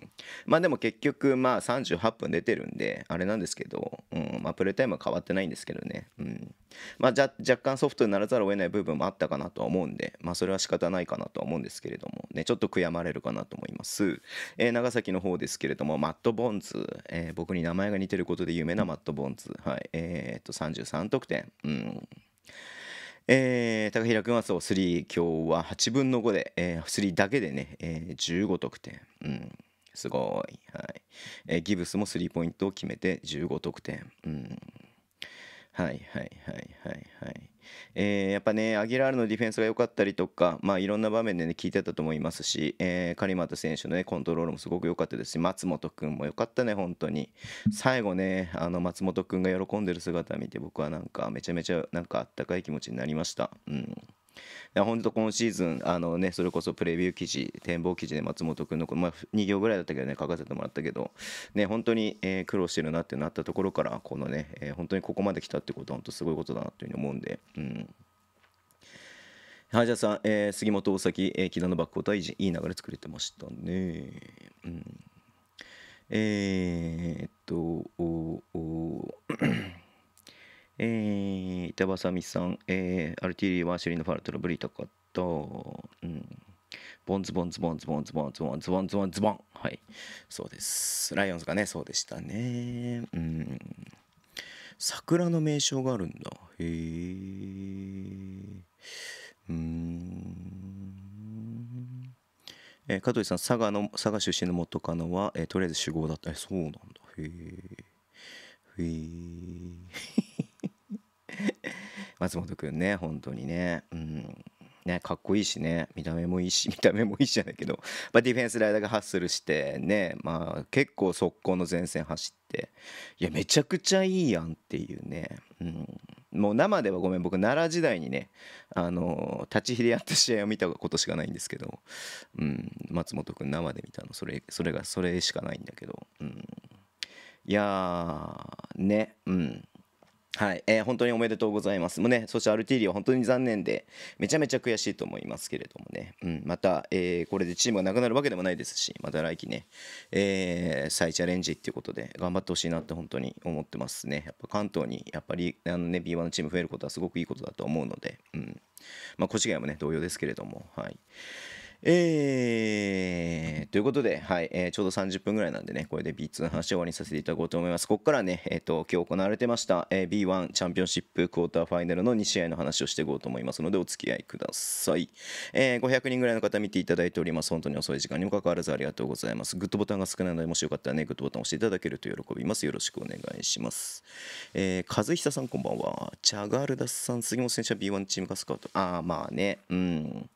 まあでも結局まあ38分出てるんであれなんですけど、うんまあ、プレータイムは変わってないんですけどね、うんまあ、じゃ若干ソフトにならざるを得ない部分もあったかなとは思うんで、まあ、それは仕方ないかなとは思うんですけれども、ね、ちょっと悔やまれるかなと思います、えー、長崎の方ですけれどもマット・ボンズ、えー、僕に名前が似てることことで有名なマット・ボンツ、はい、えー、っと33得点、うんえー、高平君はそう3今日は8分の5で、えー、3だけでね、えー、15得点、うん、すごい、はいえー、ギブスも3ポイントを決めて15得点、うん、はいはいはいはいはいえー、やっぱね、アギラールのディフェンスが良かったりとか、まあ、いろんな場面でね、効いてたと思いますし、えー、カリマ選手のね、コントロールもすごく良かったですし、松本君も良かったね、本当に。最後ね、あの、松本君が喜んでる姿見て、僕はなんか、めちゃめちゃ、なんか、あったかい気持ちになりました。うん。本当今シーズンあの、ね、それこそプレビュー記事展望記事で松本君の、まあ、2行ぐらいだったけどね書かせてもらったけど、ね、本当に、えー、苦労してるなってなったところからこのね、えー、本当にここまで来たってことは本当すごいことだなというふうに思うんで。うんはじゃさん、えー、杉本大崎、えー、木田のバックコーはいい流れ作れてましたね。うん、えー、っと、おおえー、板挟みさん、えー、アルティリーワーシュリーのファルトのブリトカと、うん、ボンズボンズボンズボンズボンズボンズボンズボンズボンはい、そうです。ライオンズがね、そうでしたね。うん。桜の名称があるんだ。へえ。うん。えー、香取さん、佐賀の、佐賀出身の元カノは、えー、とりあえず主語だった。そうなんだ。へえ。へえ。松本くんね本当にねうんねかっこいいしね見た目もいいし <laughs> 見た目もいいじゃないけど、まあ、ディフェンスライダーがハッスルしてねまあ結構速攻の前線走っていやめちゃくちゃいいやんっていうね、うん、もう生ではごめん僕奈良時代にねあの立ち入りやった試合を見たことしかないんですけど、うん、松本君生で見たのそれそれがそれしかないんだけど、うん、いやーねうんはい、えー、本当におめでとうございます。もうね、そしてアルティーリは本当に残念で、めちゃめちゃ悔しいと思いますけれどもね、うん、また、えー、これでチームがなくなるわけでもないですし、また来季ね、えー、再チャレンジっていうことで、頑張ってほしいなって本当に思ってますね。やっぱ関東に、やっぱりあの、ね、B1 のチーム増えることはすごくいいことだと思うので、うんまあ、越谷もね、同様ですけれども、はい。えー、ということで、はいえー、ちょうど30分ぐらいなんでね、これで B2 の話を終わりにさせていただこうと思います。ここからね、えーと、今日行われてました、えー、B1 チャンピオンシップクォーターファイナルの2試合の話をしていこうと思いますので、お付き合いください。えー、500人ぐらいの方見ていただいております。本当に遅い時間にもかかわらずありがとうございます。グッドボタンが少ないので、もしよかったらね、グッドボタンを押していただけると喜びます。よろしくお願いします。えー、和久さん、こんばんは。チャガルダスさん、杉本選手は B1 チームがスカウト。あまあね、うん。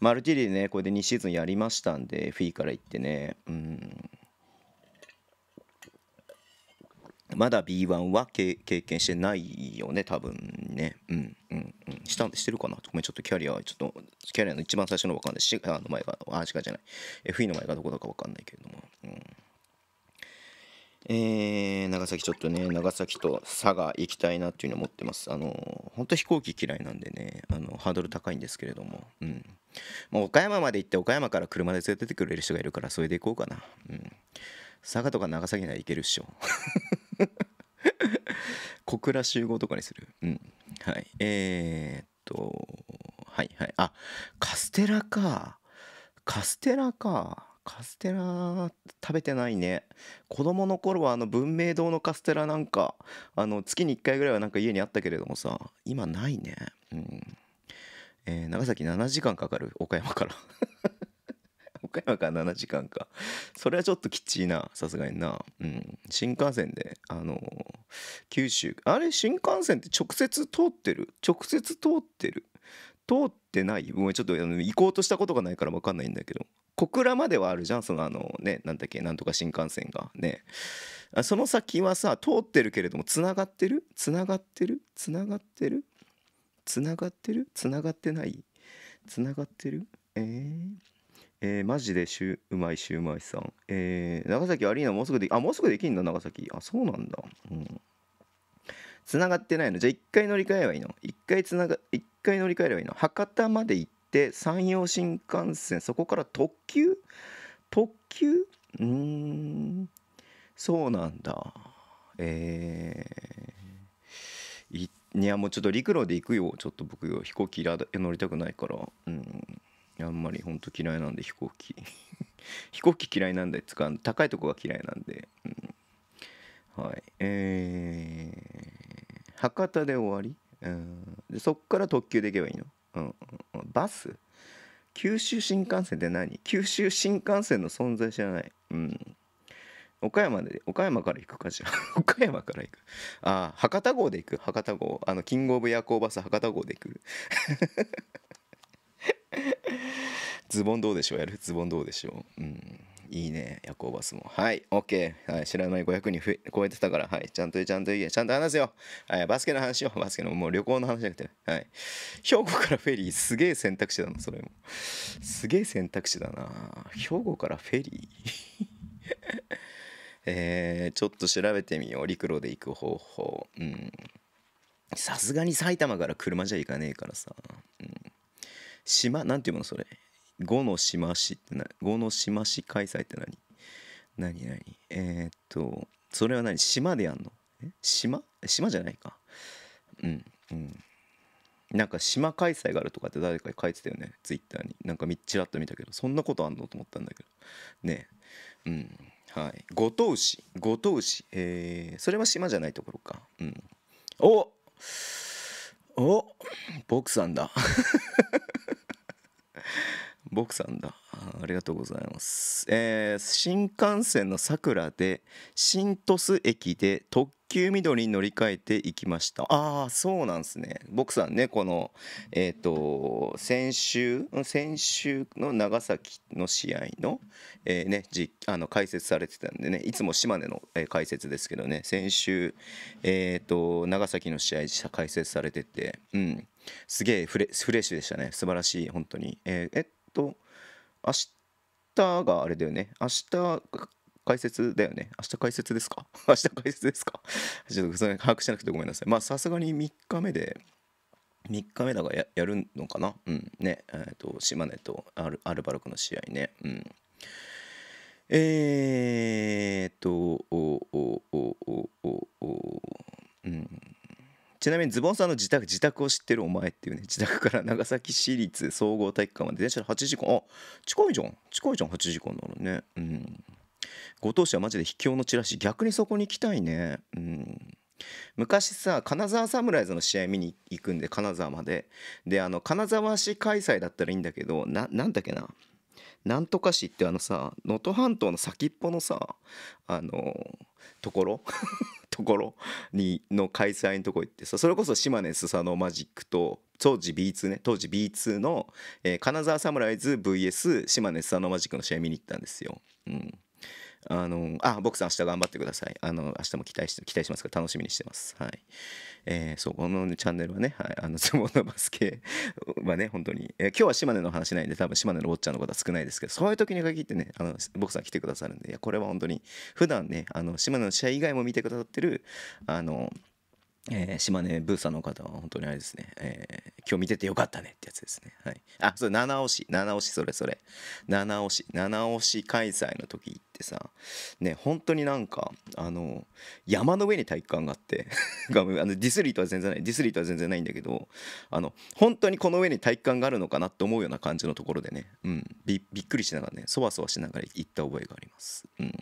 マルティリでね、これで2シーズンやりましたんで FE から行ってねうんまだ B1 は経験してないよね多分ねうんうんうんしたんでしてるかなごめんちょっとキャリアちょっとキャリアの一番最初の分かんないしあの前があ違うじゃない FE の前がどこだか分かんないけれどもうんえー、長崎ちょっとね長崎と佐賀行きたいなっていうのを思ってますあの本当飛行機嫌いなんでねあのハードル高いんですけれどもうんもう岡山まで行って岡山から車で連れてってくれる人がいるからそれで行こうかなうん佐賀とか長崎なら行けるっしょ <laughs> 小倉集合とかにするうんはいえー、っとはいはいあカステラかカステラかカステラ食べてないね子供の頃はあの文明堂のカステラなんかあの月に1回ぐらいはなんか家にあったけれどもさ今ないねうんえー、長崎7時間かかる岡山から <laughs> 岡山から7時間かそれはちょっときっちいなさすがにな、うん、新幹線であのー、九州あれ新幹線って直接通ってる直接通ってる通ってないごめんちょっと行こうとしたことがないから分かんないんだけど小倉まではあるじゃんそのあのねなんだっけなんとか新幹線がねその先はさ通ってるけれどもつながってるつながってるつながってるつながってるつながってないつながってるえー、えー、マジでしゅうまいシュうまいさん。えー、長崎アリーナもうすぐであ、もうすぐできんの長崎。あ、そうなんだ。うん。つながってないのじゃあ一回乗り換えればいいの一回つなが、一回乗り換えればいいの博多まで行って、山陽新幹線、そこから特急特急うん、そうなんだ。えー、いやもうちょっと陸路で行くよちょっと僕よ飛行機乗りたくないからうんあんまりほんと嫌いなんで飛行機 <laughs> 飛行機嫌いなんでつか高いとこが嫌いなんで、うん、はいえー、博多で終わり、うん、でそっから特急で行けばいいの、うん、バス九州新幹線って何九州新幹線の存在知らないうん岡山で岡山から行くかじゃ <laughs> 岡山から行くああ博多号で行く博多号あのキングオブ夜行バス博多号で行く <laughs> ズボンどうでしょうやるズボンどうでしょううんいいね夜行バスもはい OK、はい、知らない500人増え超えてたからはいちゃんとちゃんと言えちゃんと話すよ、はい、バスケの話をバスケのもう旅行の話じゃなくてはい兵庫からフェリーすげえ選択肢だなそれもすげえ選択肢だな兵庫からフェリーえー、ちょっと調べてみよう陸路で行く方法うんさすがに埼玉から車じゃ行かねえからさ、うん、島なんていうのそれ五の島市ってな五の島市開催って何何何えー、っとそれは何島でやんの島島じゃないかうんうんなんか島開催があるとかって誰かに書いてたよねツイッターになんかみっちらっと見たけどそんなことあんのと思ったんだけどねえうんはい、五島市五島市、えー、それは島じゃないところか、うん、おおボクさんだ <laughs> ボクさんだありがとうございます、えー、新幹線のさくらで新鳥栖駅で特球緑に乗り換えていきましたああそうなんですね僕さんねこのえっ、ー、と先週先週の長崎の試合の,、えーね、あの解説されてたんでねいつも島根の、えー、解説ですけどね先週、えっ、ー、と長崎の試合解説されてて、うん、すげえフレッシュでしたね素晴らしい本当にえー、えっと明日があれだよね明日解説だよね。明日解説ですか <laughs> 明日解説ですか <laughs> ちょっとそれ把握しなくてごめんなさい。まあさすがに3日目で、3日目だがややるのかなうん。ね。えっ、ー、と、島根とアルアルバルクの試合ね。うん。えー、っと、おおおおおおうん。ちなみにズボンさんの自宅自宅を知ってるお前っていうね自宅から <laughs> 長崎市立総合体育館まで電車で8時間あ近いじゃん近いじゃん8時間なのねうんご当主はマジで秘境のチラシ逆にそこに行きたいねうん昔さ金沢サムライズの試合見に行くんで金沢までであの金沢市開催だったらいいんだけどななんだっけななんとか市ってあのさ能登半島の先っぽのさあのところ <laughs> ところにの開催のとこ行ってさそれこそ島根スサノマジックと当時 B2 ね当時 B2 の、えー、金沢サムライズ VS 島根スサノマジックの試合見に行ったんですよ。うんあのあ僕さん明日頑張ってくださいあの明日も期待して期待しますから楽しみにしてますはいえー、そうこの、ね、チャンネルはね、はい、あの相撲のバスケ <laughs> はね本当に、えー、今日は島根の話ないんで多分島根のおっちゃんのことは少ないですけどそういう時に限ってねあの僕さん来てくださるんでいやこれは本当に普段ねあの島根の試合以外も見てくださってるあのえー、島根ブーさんの方は本当にあれですね、えー、今日見ててよかったねってやつですね。はい、あ、そう、七尾市、七尾市、それそれ。七尾市、七尾市開催の時ってさ、ね、本当になんか、あの、山の上に体育館があって <laughs> あの、ディスリートは全然ない、ディスリートは全然ないんだけど、あの、本当にこの上に体育館があるのかなって思うような感じのところでね、うん、びびっくりしながらね、そわそわしながら行った覚えがあります。うん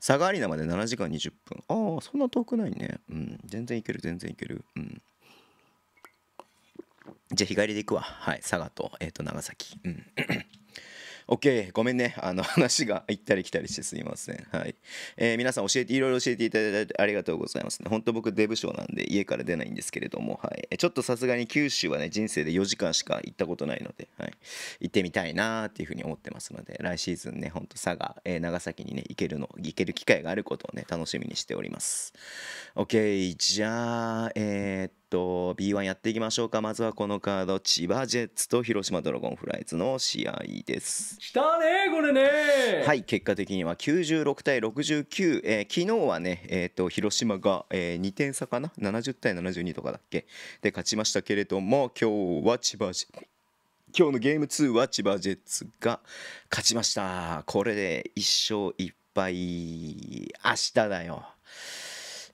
佐賀アリーナまで7時間20分ああそんな遠くないねうん全然いける全然いけるうんじゃあ日帰りで行くわはい佐賀とえっ、ー、と長崎うん OK ごめんねあの話が行ったり来たりしてすいませんはい、えー、皆さん教えていろいろ教えていただいてありがとうございますね本当僕デブ賞なんで家から出ないんですけれども、はい、ちょっとさすがに九州はね人生で4時間しか行ったことないので、はい、行ってみたいなっていうふうに思ってますので来シーズンねほんと佐賀、えー、長崎にね行けるの行ける機会があることをね楽しみにしております OK じゃあえー、っとと、B1 やっていきましょうか。まずはこのカード、千葉ジェッツと広島ドラゴンフライズの試合です。来たね、これね。はい、結果的には96対69。えー、昨日はね、えっ、ー、と、広島が、えー、2点差かな ?70 対72とかだっけで、勝ちましたけれども、今日は千葉ジェッツ。今日のゲーム2は千葉ジェッツが勝ちました。これで1勝1敗。明日だよ。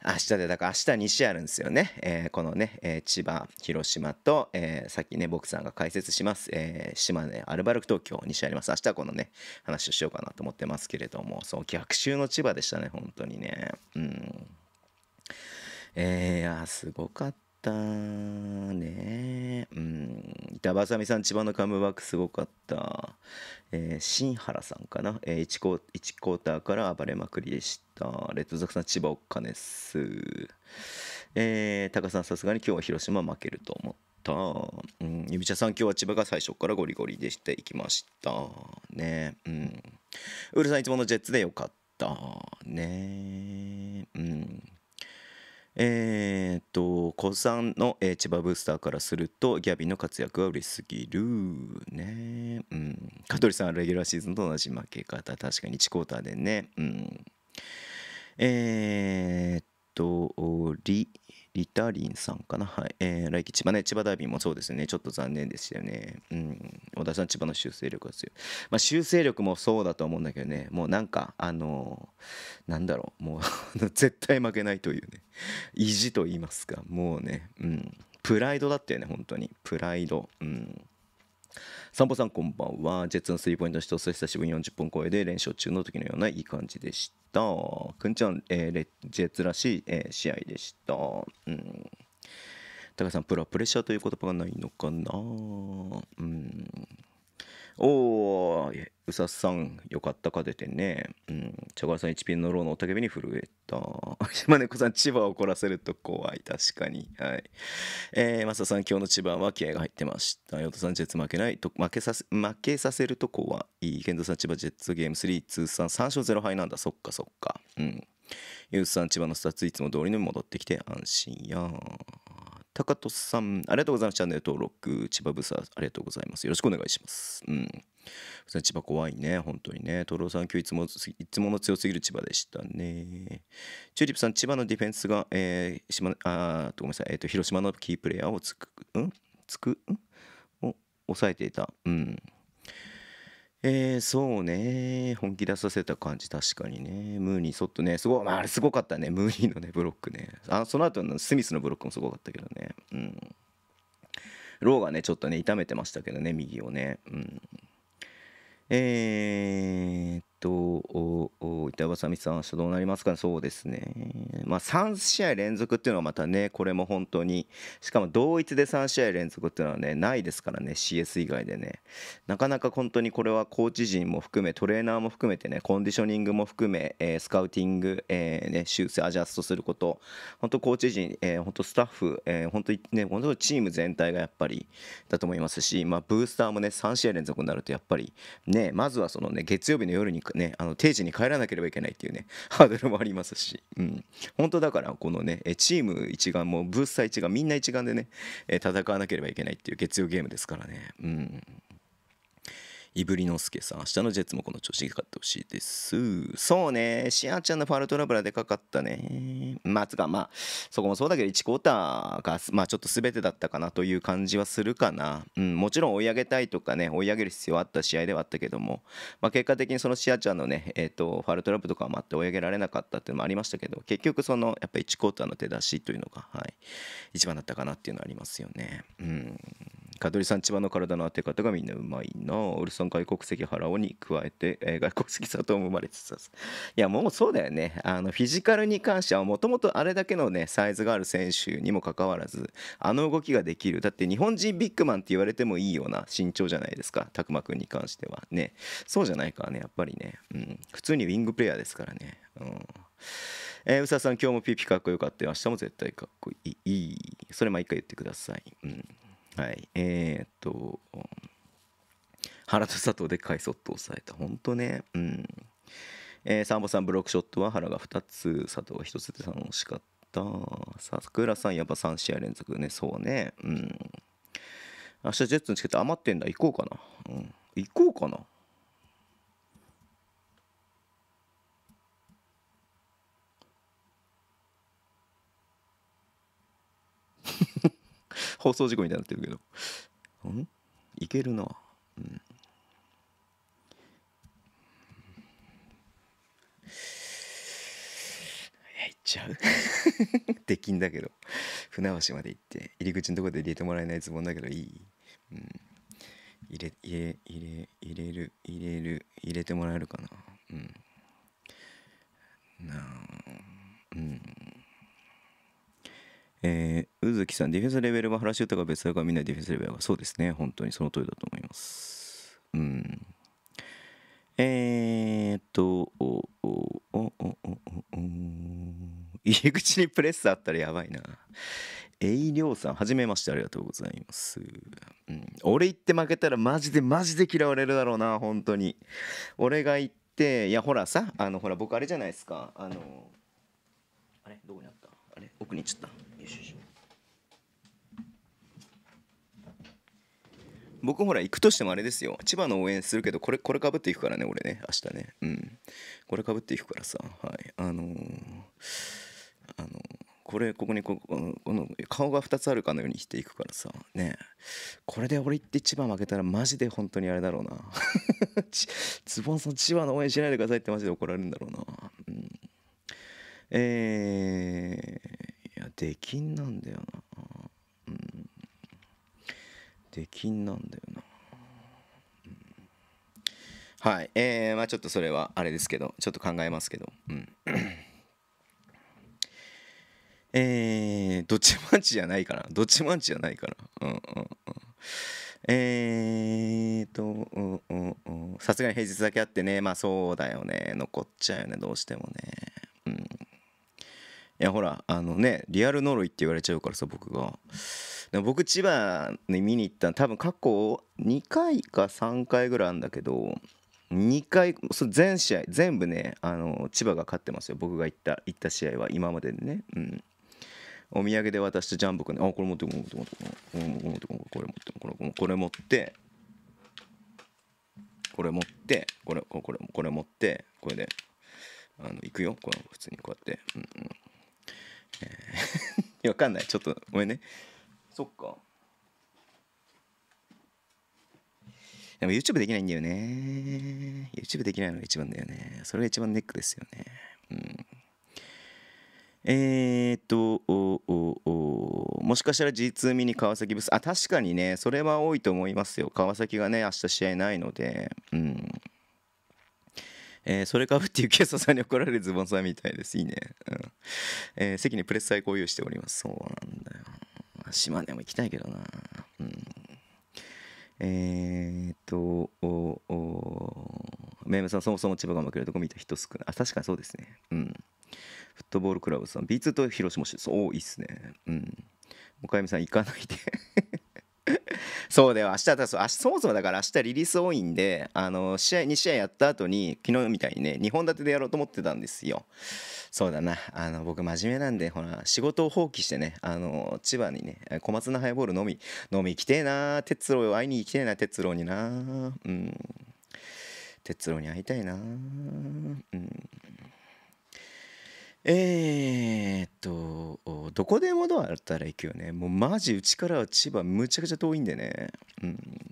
明日でだから明日2試合あるんですよね、えー、このね、えー、千葉広島と、えー、さっきね僕さんが解説します、え島根アルバルク東京2試合あります明日はこのね話をしようかなと思ってますけれどもそう逆襲の千葉でしたね本当にねうんえー、いやすごかったたねうん板挟みさん千葉のカムバックすごかった、えー、新原さんかな、えー、1, ク ,1 クォーターから暴れまくりでしたレッドザクさん千葉おっかねっすえー、タカさんさすがに今日は広島負けると思ったうんゆみちゃさん今日は千葉が最初からゴリゴリでしていきましたねうんウルさんいつものジェッツでよかったねうんえー、っと、小さんの、えー、千葉ブースターからすると、ギャビンの活躍は嬉しすぎる。ね。うん。香取さんはレギュラーシーズンと同じ負け方。確かに1クォーターでね。うん。えー、っと、り、リタリンさんかな。はい。えー、来季千葉ね、千葉ダービーもそうですよね。ちょっと残念でしたよね。うん。小田さん、千葉の修正力が強い。まあ、修正力もそうだと思うんだけどね。もうなんか、あのー、なんだろう。もう絶対負けないというね。意地と言いますか。もうね、うん。プライドだったよね、本当に。プライド。うん。散歩さんこんばんは。ジェッツのスリーポイントの一つ久しぶり40分超えで連勝中の時のようないい感じでした。くんちゃん、えー、ジェッツらしい、えー、試合でした。うん。高さん、プロはプレッシャーという言葉がないのかなうん。おー、うささん、よかったか出てね。うん、茶川さん1ピンのローの雄たけびに震えた。島こさん、千葉を怒らせると怖い。確かに。はい。えー、マサさん、今日の千葉は気合が入ってました。ヨトさん、ジェッツ負けないと、負けさせ、負けさせると怖い。ケンドさん、千葉ジェッツゲーム3、通算3勝0敗なんだ。そっかそっか。うん。ユースさん、千葉のスタッツいつも通りに戻ってきて安心や。タカトさん、ありがとうございます。チャンネル登録、千葉ブサありがとうございます。よろしくお願いします。うん。千葉怖いね、本当にね。トロさん、今日いつも、いつもの強すぎる千葉でしたね。チューリップさん、千葉のディフェンスが、えー、島あごめんなさい、えーと、広島のキープレイヤーをつく、うんつく、うんを抑えていた。うん。えー、そうね。本気出させた感じ、確かにね。ムーニー、そっとね、すごい、まあ、あれすごかったね。ムーニーのね、ブロックね。あその後のスミスのブロックもすごかったけどね。うん。ローがね、ちょっとね、痛めてましたけどね、右をね。うん。えーと、板挟みさん、どうなりますかね、そうですね、まあ、3試合連続っていうのはまたね、これも本当に、しかも同一で3試合連続っていうのはね、ないですからね、CS 以外でね、なかなか本当にこれはコーチ陣も含め、トレーナーも含めてね、コンディショニングも含め、えー、スカウティング、えーね、修正、アジャストすること、本当、コーチ陣、えー、本当、スタッフ、えー、本当にね、本当チーム全体がやっぱりだと思いますし、まあ、ブースターもね、3試合連続になると、やっぱりね、まずはそのね、月曜日の夜にねあの定時に帰らなければいけないっていうね <laughs> ハードルもありますし、うん、本当だからこのねチーム一丸もブースター一丸みんな一丸でね戦わなければいけないっていう月曜ゲームですからね。うんいぶりのすけさん明日のジェッツもこの調子でかってほしいですそうねしあちゃんのファールトラブラでかかったねまあつかまあそこもそうだけど1クォーターがまあちょっとすべてだったかなという感じはするかな、うん、もちろん追い上げたいとかね追い上げる必要あった試合ではあったけども、まあ、結果的にそのしあちゃんのねえっ、ー、とファールトラブルとかは待って追い上げられなかったっていうのもありましたけど結局そのやっぱり1クォーターの手出しというのがはい一番だったかなっていうのはありますよねうん香取さん千葉の体の当て方がみんなうまいなオルソン外国籍払おうに加えて、えー、外国籍佐藤も生まれつついやもうそうだよねあのフィジカルに関してはもともとあれだけのねサイズがある選手にもかかわらずあの動きができるだって日本人ビッグマンって言われてもいいような身長じゃないですか拓磨君に関してはねそうじゃないからねやっぱりね、うん、普通にウィングプレイヤーですからねうんえー、宇佐さん今日もピピかっこよかったよ明日も絶対かっこいいそれ毎回言ってください、うん、はいえー、っと原と佐藤でカイソット抑えた本当ねうんえー、サンボさんブロックショットは原が2つ佐藤が1つで楽しかったさくらさんやっぱ3試合連続ねそうねうん明日ジェッツのチケット余ってんだ行こうかな、うん、行こうかな <laughs> 放送事故みたいになってるけど。うんいけるな。ちゃうきんだけど船橋まで行って入り口のとこで入れてもらえないズボンだけどいい、うん、入れ入れ入れ入れる入れる入れてもらえるかなうんなあうんえー、宇月さん、ディフェンスレベルは原修太が別だからみんなディフェンスレベルがそうですね、本当にその通りだと思います。うん。えー、っと、おおおおおおお入り口にプレスあったらやばいな。ょうさん、はじめまして、ありがとうございます。うん、俺行って負けたらマジでマジで嫌われるだろうな、本当に。俺が行って、いや、ほらさ、あの、ほら、僕あれじゃないですか。あの、あれどこにあったあれ奥に行っちゃった。よしよし。僕ほら行くとしてもあれですよ千葉の応援するけどこれこれかぶっていくからね俺ね明日ねうんこれかぶっていくからさはいあのー、あのー、これここにここの顔が2つあるかのようにしていくからさねこれで俺行って千葉負けたらマジで本当にあれだろうな <laughs> ズボンさん千葉の応援しないでくださいってマジで怒られるんだろうなうんえー、いや出禁なんだよなうん出禁なんだよな、うん、はいえー、まあちょっとそれはあれですけどちょっと考えますけどうんえー、どっちマンチじゃないからどっちマンチじゃないからうんうんうんえーと、さすがに平日だけあってね、まあそうだよね、残っちゃうよね、どうしてもね。うんいやほらあのねリアル呪いって言われちゃうからさ僕が僕千葉に見に行った多分過去2回か3回ぐらいあるんだけど2回全試合全部ねあの千葉が勝ってますよ僕が行った行った試合は今まででね、うん、お土産で渡したジャンボ君あこれ持ってこれ持ってこれ持ってこれ持ってこれ持ってこれ持ってこれ持ってこれこれこれ持ってこれであの行くよこの普通にこうやって、うんうん、え <laughs> わかんないちょっとごめんねそっかでも YouTube できないんだよね YouTube できないのが一番だよねそれが一番ネックですよねうんえー、っとおおおもしかしたら G2 ミニ川崎ブスあ確かにねそれは多いと思いますよ川崎がね明日試合ないのでうんえー、それかぶっていうやささんに怒られるズボンさんみたいです。いいね。うん。えー、席にプレス再購有しております。そうなんだよ。島根も行きたいけどな。うん。えー、っと、おおめいめさん、そもそも千葉が負けるとこ見た人少ない。あ、確かにそうですね。うん。フットボールクラブさん、B2 と広島市、そう、いいっすね。うん。岡かゆみさん、行かないで <laughs> そうだよ明日だそそもそもだから明日リリース多いんであの試合2試合やった後に昨日みたいにね2本立てでやろうと思ってたんですよそうだなあの僕真面目なんでほら仕事を放棄してねあの千葉にね小松菜ハイボール飲み飲み行きてえな哲郎会いに行きてえな哲郎になうん哲郎に会いたいなうんえー、っと、どこでもドアだったら行くよね。もうマジ、うちからは千葉、むちゃくちゃ遠いんでね。うん。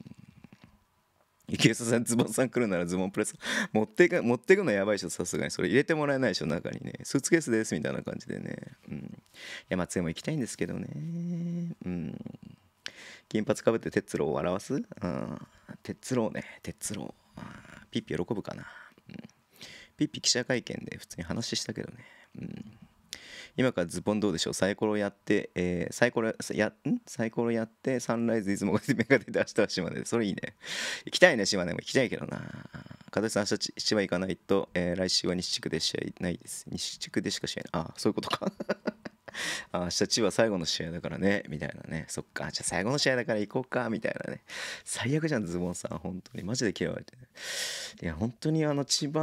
池江さん、ズボンさん来るならズボンプレス持ってく、持ってくのやばいでしょ、さすがに。それ入れてもらえないでしょ、中にね。スーツケースですみたいな感じでね。うん。いや、松江も行きたいんですけどね。うん。金髪かぶって鉄郎を笑わすうん。鉄郎ね、鉄郎。ピッピ喜ぶかな。うん、ピッピ記者会見で普通に話したけどね。うん、今からズボンどうでしょうサイコロやって、えー、サイコロやんサイコロやってサンライズいつもが目が出て明日は島根それいいね行きたいね島根も行きたいけどな片さん明日千葉行かないと、えー、来週は西地区で試合ないです西地区でしか試合ないあそういうことかあ明日千葉最後の試合だからねみたいなねそっかじゃあ最後の試合だから行こうかみたいなね最悪じゃんズボンさん本当にマジで嫌われて、ね、いや本当にあの千葉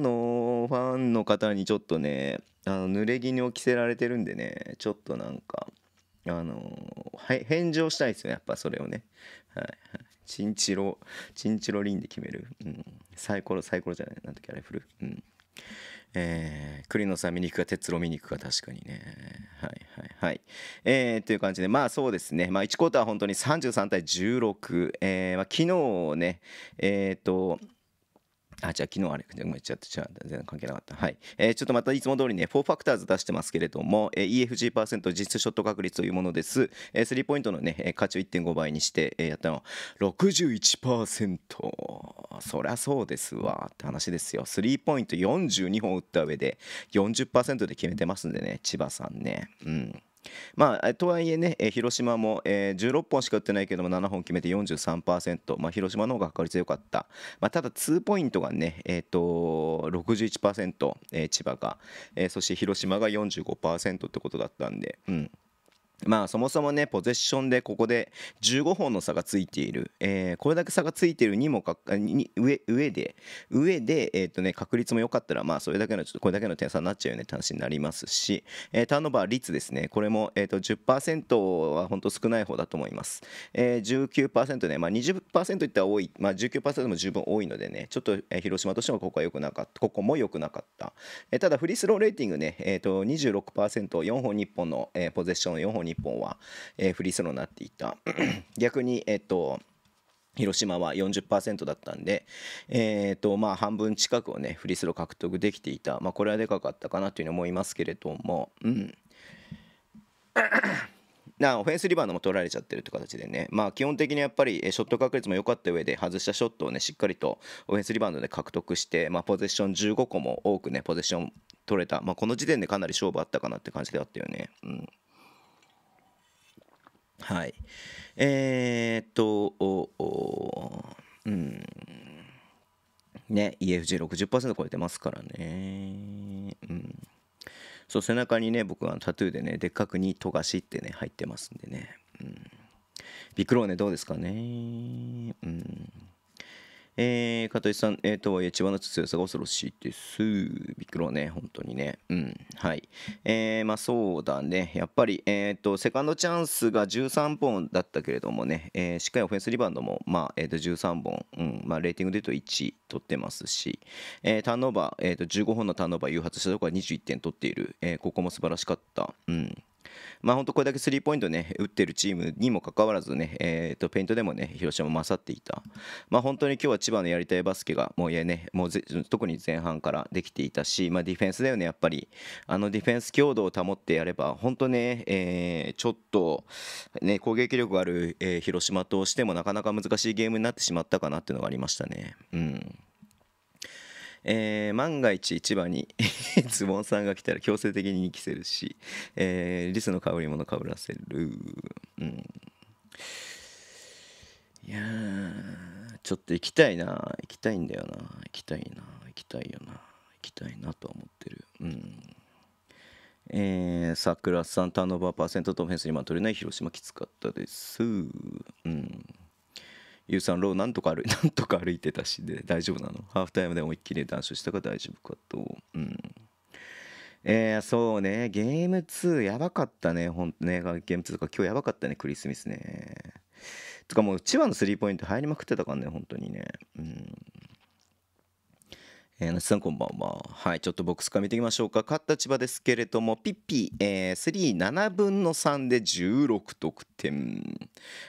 のファンの方にちょっとねあの濡れ衣を着せられてるんでねちょっとなんかあのー、返上したいですよやっぱそれをねはいチンチロチンチロリンで決める、うん、サイコロサイコロじゃないなんだっけあれ振るうんえー、栗野さん見に行くか鉄路見に行くか確かにねはいはいはいえー、という感じでまあそうですねまあ1コートは本当に33対16、えーまあ、昨日ねえっ、ー、とあ、じゃあ昨日あれ、ごめん、ちょっと違う、全然関係なかった。はい。えー、ちょっとまたいつも通りね、4ファクターズ出してますけれども、えー、EFG パーセント実質ショット確率というものです。えー、スリーポイントのね、え価値を1.5倍にして、えー、やったの61%。そりゃそうですわって話ですよ。スリーポイント42本打った上で40%で決めてますんでね、千葉さんね。うん。まあ、とはいえね、え広島も、えー、16本しか打ってないけども7本決めて43%、まあ、広島の方が確率良かった、まあ、ただ2ポイントがね、えーと、と61%、えー、千葉が、えー、そして広島が45%ってことだったんで、うんまあそもそもねポゼッションでここで15本の差がついている、えー、これだけ差がついているにもかに上上で上で、えーとね、確率も良かったらまあそれだけのちょっとこれだけの点差になっちゃうよねって話になりますし、えー、ターンオーバー率ですねこれも、えーと、と10%は本当少ない方だと思います、えー、19%ね、まあ20、20%いったら多い、まあ19、19%も十分多いのでねちょっとえ広島としてもここは良くなかったここも良くなかった、えー、ただフリースローレーティングね、えーと、と 26%4 本日本の、えー、ポゼッション4本日本本は、えー、フリースローになっていた <clears throat> 逆に、えっと、広島は40%だったんで、えーとまあ、半分近くをねフリースロー獲得できていた、まあ、これはでかかったかなというふうに思いますけれども、うん、<clears throat> なオフェンスリバウンドも取られちゃってるって形でね、まあ、基本的にやっぱりショット確率も良かった上で外したショットをねしっかりとオフェンスリバウンドで獲得して、まあ、ポゼッション15個も多くねポゼッション取れた、まあ、この時点でかなり勝負あったかなって感じであったよね。うんはい。えー、っと、おおうん。ね、EFG60% 超えてますからね。うん。そう、背中にね、僕はタトゥーでね、でっかくにがしってね、入ってますんでね。うん。ビクローネどうですかね。うん。えー、加藤さん、えー、とはいえ、千葉の強さが恐ろしいです。ビクロね、本当にね。うん、はい。えー、まあそうだね。やっぱり、えっ、ー、と、セカンドチャンスが13本だったけれどもね、えー、しっかりオフェンスリバウンドも、まあ、えっ、ー、と、13本、うん、まあ、レーティングで言うと1取ってますし、えー、ターンオーバー、えっ、ー、と、15本のターンオーバー誘発したところは21点取っている。えー、ここも素晴らしかった。うん。まあ、本当これだけスリーポイントね打ってるチームにもかかわらずね、えー、とペイントでもね広島も勝っていた、まあ、本当に今日は千葉のやりたいバスケがもうえねもう特に前半からできていたし、まあ、ディフェンスだよねやっぱりあのディフェンス強度を保ってやれば本当ね、えー、ちょっと、ね、攻撃力がある、えー、広島としてもなかなか難しいゲームになってしまったかなっていうのがありましたね。うんえー、万が一千葉に <laughs> ズボンさんが来たら強制的に着せるし、えー、リスの被り物かぶらせる、うん、いやちょっと行きたいな行きたいんだよな行きたいな行きたいよな行きたいなと思ってるうんえー、桜さんターンオーバーパーセントとフェンスにまとれない広島きつかったですうんゆうさんローなんとか歩い <laughs> なんとか歩いてたしで大丈夫なのハーフタイムで思いっきり談笑したら大丈夫かとうんえー、そうねゲーム2やばかったねほんねゲーム2とか今日やばかったねクリス・ミスねとかもう千葉のスリーポイント入りまくってたからね本当にねうんえー、皆さんこんばんは。はい、ちょっとボックスから見ていきましょうか。勝った千葉ですけれども、ピッピ、えー、3、7分の3で16得点。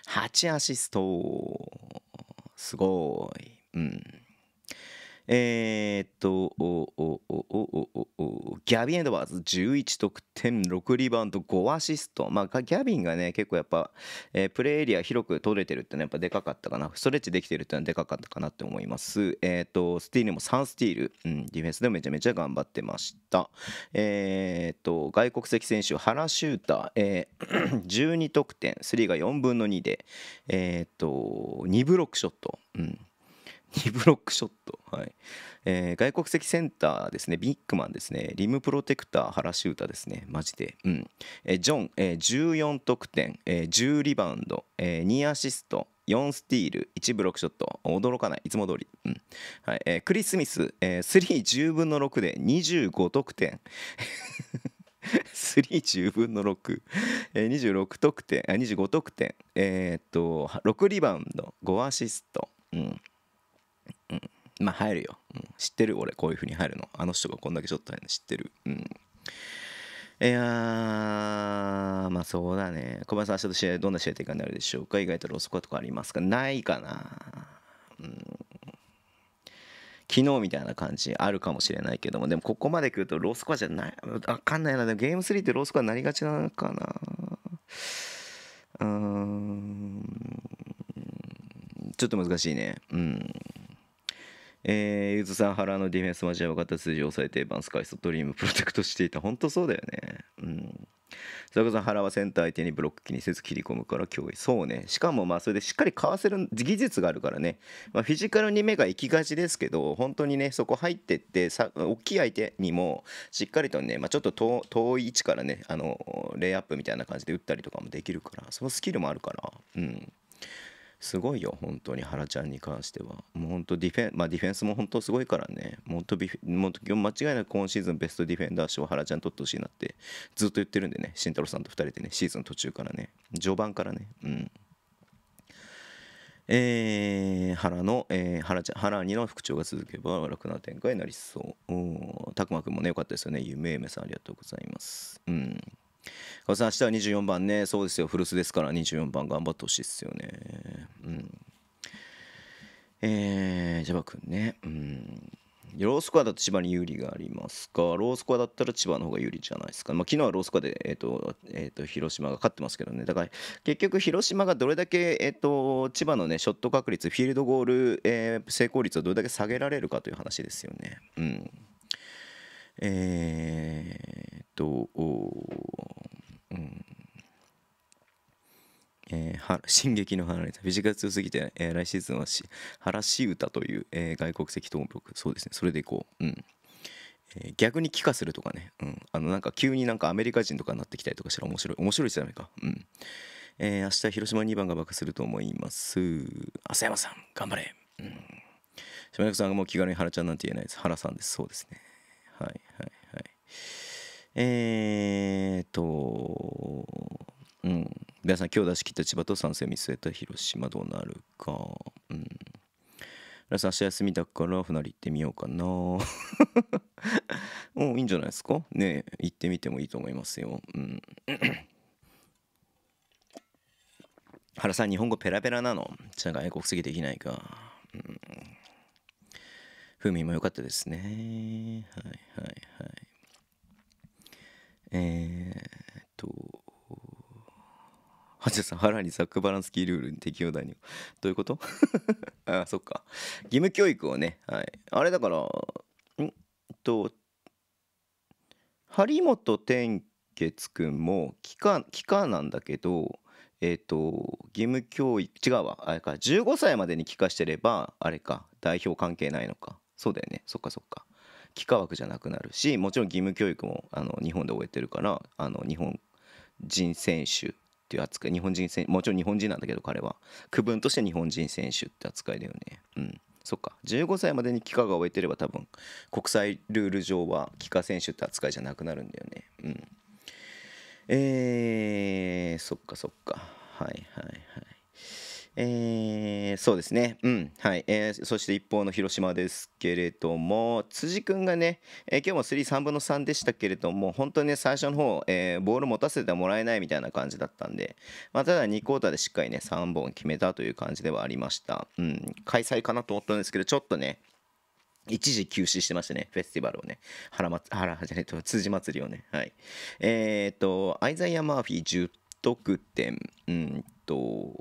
8アシスト。すごい。うん。えー、っと、ギャビン・エドワーズ11得点、6リバウンド、5アシスト。まあ、ギャビンがね、結構やっぱ、えー、プレーエリア広く取れてるってのはやっぱでかかったかな。ストレッチできてるってのはでかかったかなって思います。えー、っと、スティールも3スティール、うん、ディフェンスでもめちゃめちゃ頑張ってました。えー、っと、外国籍選手、原シューター、えー、12 <clears throat> 得点、3が4分の2で、えー、っと、2ブロックショット。うん2ブロックショット、はいえー、外国籍センターですねビッグマンですねリムプロテクター原修太ですねマジで、うんえー、ジョン、えー、14得点、えー、10リバウンド、えー、2アシスト4スティール1ブロックショット驚かないいつも通り、うんはいえー、クリス・スミス、えー、310分の6で25得点310 <laughs> 分の6、26得点25得点えー、っと6リバウンド5アシスト、うんうん、まあ入るよ、うん、知ってる俺こういう風に入るのあの人がこんだけちょっと入るの知ってるうんいやーまあそうだね小林さん明日の試合どんな試合展開になるでしょうか意外とロスコアとかありますかないかなうん昨日みたいな感じあるかもしれないけどもでもここまで来るとロースコアじゃないわかんないなでもゲーム3ってロースコアになりがちなのかなうーんちょっと難しいねうんえー、ゆずさん、原のディフェンスマジで分かった数字を抑えて、バンスカイトドリームプロテクトしていた。本当そうだよね。うん。それこそ原はセンター相手にブロック気にせず切り込むから脅威。そうね。しかもまあ、それでしっかりかわせる技術があるからね。まあ、フィジカルに目が行きがちですけど、本当にね、そこ入ってってさ、大きい相手にも、しっかりとね、まあ、ちょっと遠い位置からね、あの、レイアップみたいな感じで打ったりとかもできるから、そのスキルもあるから。うん。すごいよ本当に原ちゃんに関してはもう本当ディフェンまあディフェンスも本当すごいからねもっともっと間違いなく今シーズンベストディフェンダー賞を原ちゃん取ってほしいなってずっと言ってるんでね慎太郎さんと2人でねシーズン途中からね序盤からねうんえー、原の、えー、原ちゃん原にの復調が続けば楽な展開になりそう。たくまくんもね、よかったですよね。夢夢さん、ありがとうございます。うん。川さん明日は24番ねそうですよ古巣ですから24番頑張ってほしいっすよねうんえー、ジャバ君ねうんロースコアだと千葉に有利がありますかロースコアだったら千葉の方が有利じゃないですか、まあ、昨日はロースコアで、えーとえーと、広島が勝ってますけどねだから結局広島がどれだけ、えーと、と千葉の、ね、ショット確率フィールドゴール、えー、成功率をどれだけ下げられるかという話ですよね。うんえー、っと、うんえー、は進撃の花ィジカル強すぎて、えー、来シーズンはし原し歌という、えー、外国籍登録そうですねそれでいこう、うんえー、逆に帰化するとかね、うん、あのなんか急になんかアメリカ人とかになってきたりとかしたら面白い面白いじゃないか、うんえー、明日広島2番が爆すると思います浅山さん頑張れ、うん、島中さんがもう気軽に原ちゃんなんて言えないです原さんですそうですねはいはいはい。えー、っと、うん、皆さん、今日出し切った千葉と賛成を見据えた広島どうなるか。うん。皆さん、明日休みだから船り行ってみようかな。も <laughs> ういいんじゃないですかね行ってみてもいいと思いますよ。うん。<clears throat> 原さん、日本語ペラペラなのじゃあ外国籍できないか。うん風味も良かったですね。はいはいはい。えー、っと、ハチさん、腹にザックバランスキールールに適用代に。どういうことあ <laughs> あ、そっか。義務教育をね、はい。あれだから、んと、張本天傑くんも、期間、期間なんだけど、えっ、ー、と、義務教育、違うわ、あれか、15歳までに帰化してれば、あれか、代表関係ないのか。そうだよねそっかそっか幾何枠じゃなくなるしもちろん義務教育もあの日本で終えてるからあの日本人選手っていう扱い日本人選もちろん日本人なんだけど彼は区分として日本人選手って扱いだよねうんそっか15歳までに帰化が終えてれば多分国際ルール上は帰化選手って扱いじゃなくなるんだよねうんえー、そっかそっかはいはいはいえー、そうですね、うんはいえー、そして一方の広島ですけれども、辻君がね、えー、今日も3、3分の3でしたけれども、本当にね、最初の方、えー、ボール持たせてもらえないみたいな感じだったんで、まあ、ただ2クォーターでしっかりね、3本決めたという感じではありました。うん、開催かなと思ったんですけど、ちょっとね、一時休止してましたね、フェスティバルをね、原ま、原じゃと、辻祭りをね、はい。えっ、ー、と、アイザイア・マーフィー10得点、うんと、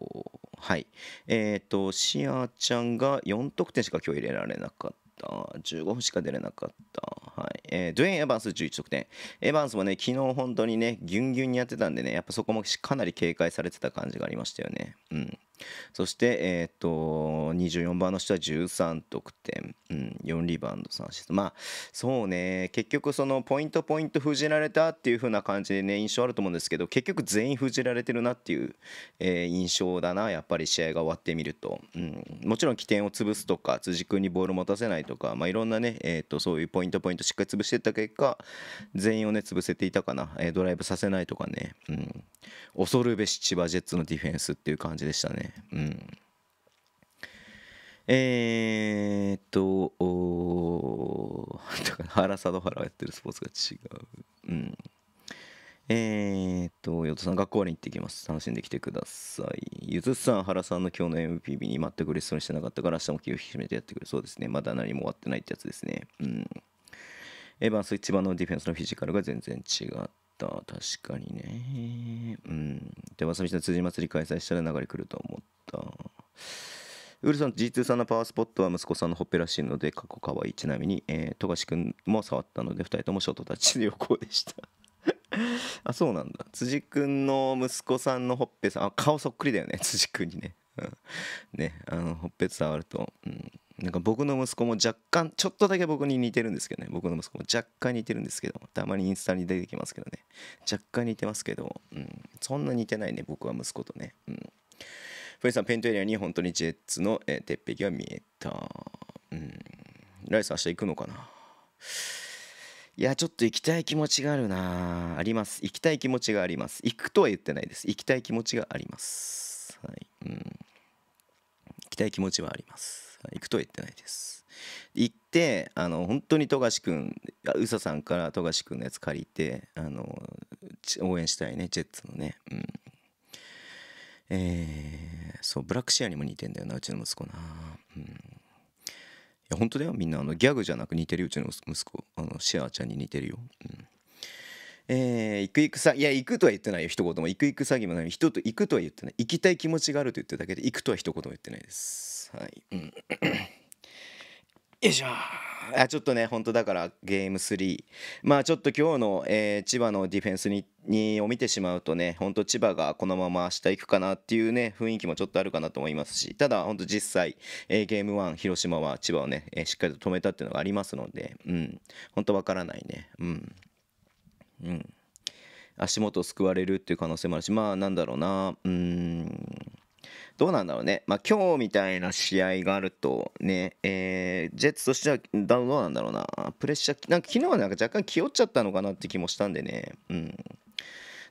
はい。えっ、ー、と、シアちゃんが4得点しか今日入れられなかった。15分しか出れなかった、はいえー、ドゥエン・エヴァンス11得点エヴァンスもね昨日本当にねギュンギュンにやってたんでねやっぱそこもかなり警戒されてた感じがありましたよねうんそして、えー、っと24番の人は13得点、うん、4リバウンド3シ点まあそうね結局そのポイントポイント封じられたっていう風な感じでね印象あると思うんですけど結局全員封じられてるなっていう、えー、印象だなやっぱり試合が終わってみると、うん、もちろん起点を潰すとか辻君にボール持たせないとか、まあ、いろんなね、えー、っとそういうポイントポイントしっかり潰していった結果全員をね潰せていたかな、えー、ドライブさせないとかね、うん、恐るべし千葉ジェッツのディフェンスっていう感じでしたねね。うん。えー、っと、<laughs> だから原佐渡原がやってるスポーツが違う。うん。えー、っと、ヨトさん、学校に行ってきます。楽しんできてください。ゆずさん、原さんの今日の MPB に全く嬉しそうにしてなかったから、明日も気を引き締めてやってくれそうですね。まだ何も終わってないってやつですね。うん。エヴァンス一番のディフェンスのフィジカルが全然違っ。確かにね。うん。で、わさびの辻祭り開催したら流れ来ると思った。ウルさんと G2 さんのパワースポットは息子さんのほっぺらしいので、過去かわいい。ちなみに、えー、富樫君も触ったので、2人ともショートタッチで横でした。<laughs> あ、そうなんだ。辻君の息子さんのほっぺさん、あ、顔そっくりだよね、辻君にね。ね、あの、ほっぺ触ると、うん、なんか僕の息子も若干ちょっとだけ僕に似てるんですけどね僕の息子も若干似てるんですけどたまにインスタに出てきますけどね若干似てますけど、うん、そんな似てないね僕は息子とね、うん、フェイさんペントエリアに本当にジェッツの、えー、鉄壁が見えた、うん、ライス明日行くのかないやちょっと行きたい気持ちがあるなあります行きたい気持ちがあります行くとは言ってないです行きたい気持ちがありますはい、うん、行きたい気持ちはあります行くとは言ってないです行ってあの本当に富樫君宇佐さんから富樫君のやつ借りてあの応援したいねジェッツのねうんえー、そうブラックシアにも似てんだよなうちの息子なうんいや本当だよみんなあのギャグじゃなく似てるうちの息子あのシアちゃんに似てるよ、うんえー、行く行くさいや行くとは言ってないよ一言も行く行く詐欺もない人と行くとは言ってない行きたい気持ちがあると言ってるだけで行くとは一言も言ってないですはい、うん、よいしょあちょっとね本当だからゲーム3まあちょっと今日の、えー、千葉のディフェンスににを見てしまうとね本当千葉がこのまま明日行くかなっていうね雰囲気もちょっとあるかなと思いますしただ本当実際、えー、ゲーム1広島は千葉をね、えー、しっかりと止めたっていうのがありますのでうん本当わからないねうんうん、足元を救われるっていう可能性もあるしまあなんだろうなうんどうなんだろうね、まあ、今日みたいな試合があるとね、えー、ジェッツとしてはどうなんだろうなプレッシャーなんか昨日はなんか若干気負っちゃったのかなって気もしたんでね、うん、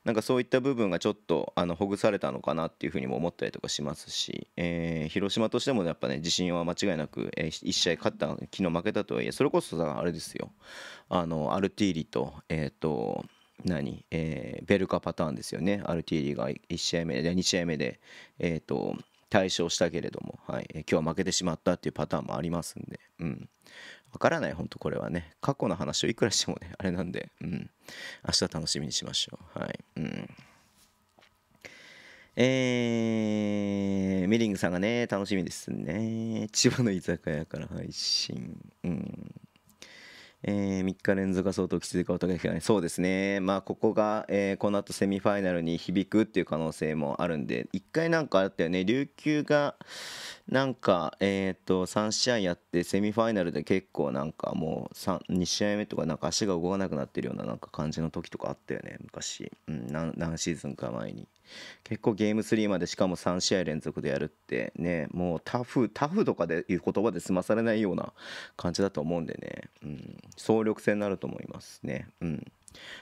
なんかそういった部分がちょっとあのほぐされたのかなっていうふうにも思ったりとかしますし、えー、広島としてもやっぱね自信は間違いなく、えー、1試合勝った昨日負けたとはいえそれこそさあれですよあのアルティーリとえっ、ー、と何、えー、ベルカパターンですよねアルティーリが1試合目で2試合目でえ勝ー、と対したけれども、はい、今日は負けてしまったっていうパターンもありますんで、うんわからない、本当これはね。過去の話をいくらしてもね、<laughs> あれなんで、うん。明日楽しみにしましょう。はい。うん。えー、ミリングさんがね、楽しみですね。千葉の居酒屋から配信。うん。えー、3日連続が相当きついか音が聞ないそうですねまあここが、えー、この後セミファイナルに響くっていう可能性もあるんで1回なんかあったよね琉球がなんかえっ、ー、と3試合やってセミファイナルで結構なんかもう2試合目とかなんか足が動かなくなってるようななんか感じの時とかあったよね昔、うん、何シーズンか前に。結構ゲーム3までしかも3試合連続でやるってねもうタフタフとかでいう言葉で済まされないような感じだと思うんでね、うん、総力戦になると思いますねうん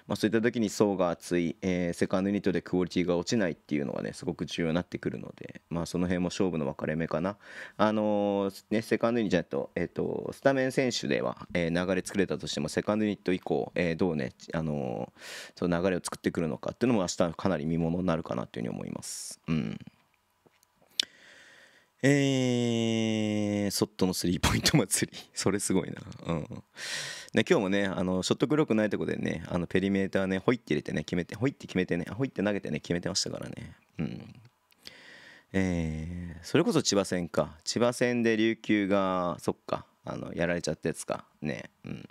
まあ、そういった時に層が厚い、えー、セカンドユニットでクオリティが落ちないっていうのがねすごく重要になってくるので、まあ、その辺も勝負の分かれ目かな、あのー、ね、セカンドユニットと,、えーと、スタメン選手では、えー、流れ作れたとしてもセカンドユニット以降、えどうね、あのその流れを作ってくるのかっていうのも明日かなり見ものになるかなというふうに思います。うんえー、ソットのスリーポイント祭り。<laughs> それすごいな。うん。ね、今日もね、あの、ショットクロックないとこでね、あの、ペリメーターね、ほいって入れてね、決めて、ほいって決めてね、ほいって投げてね、決めてましたからね。うん。えー、それこそ千葉戦か。千葉戦で琉球が、そっか、あの、やられちゃったやつか。ね。うん。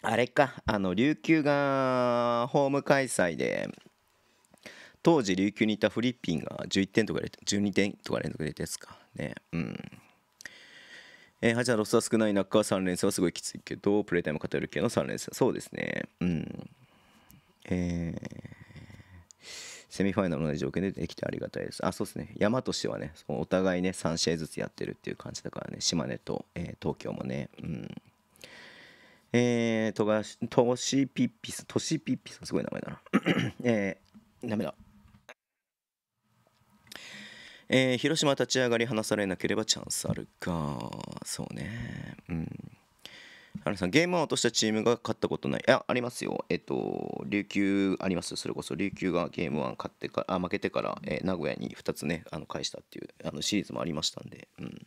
あれか、あの、琉球がホーム開催で、当時琉球にいたフリッピンが11点とか12点とか連続でですかねうんえー、8はロスは少ない中3連戦はすごいきついけどプレータイム偏る系の3連戦そうですねうんえー、セミファイナルの条件でできてありがたいです。あ、そうですね。山としてはね、お互いね、3試合ずつやってるっていう感じだからね、島根と、えー、東京もね、うん。えー、とがし、としピッピス、としピッピス、すごい名前だな。<clears throat> えー、ダメだ。えー、広島立ち上がり離されなければチャンスあるかそうねうん原さんゲームを落としたチームが勝ったことないいやありますよえっ、と琉球ありますそれこそ琉球がゲーム1勝ってかあ負けてから、えー、名古屋に2つねあの返したっていうあのシリーズもありましたんで、うん、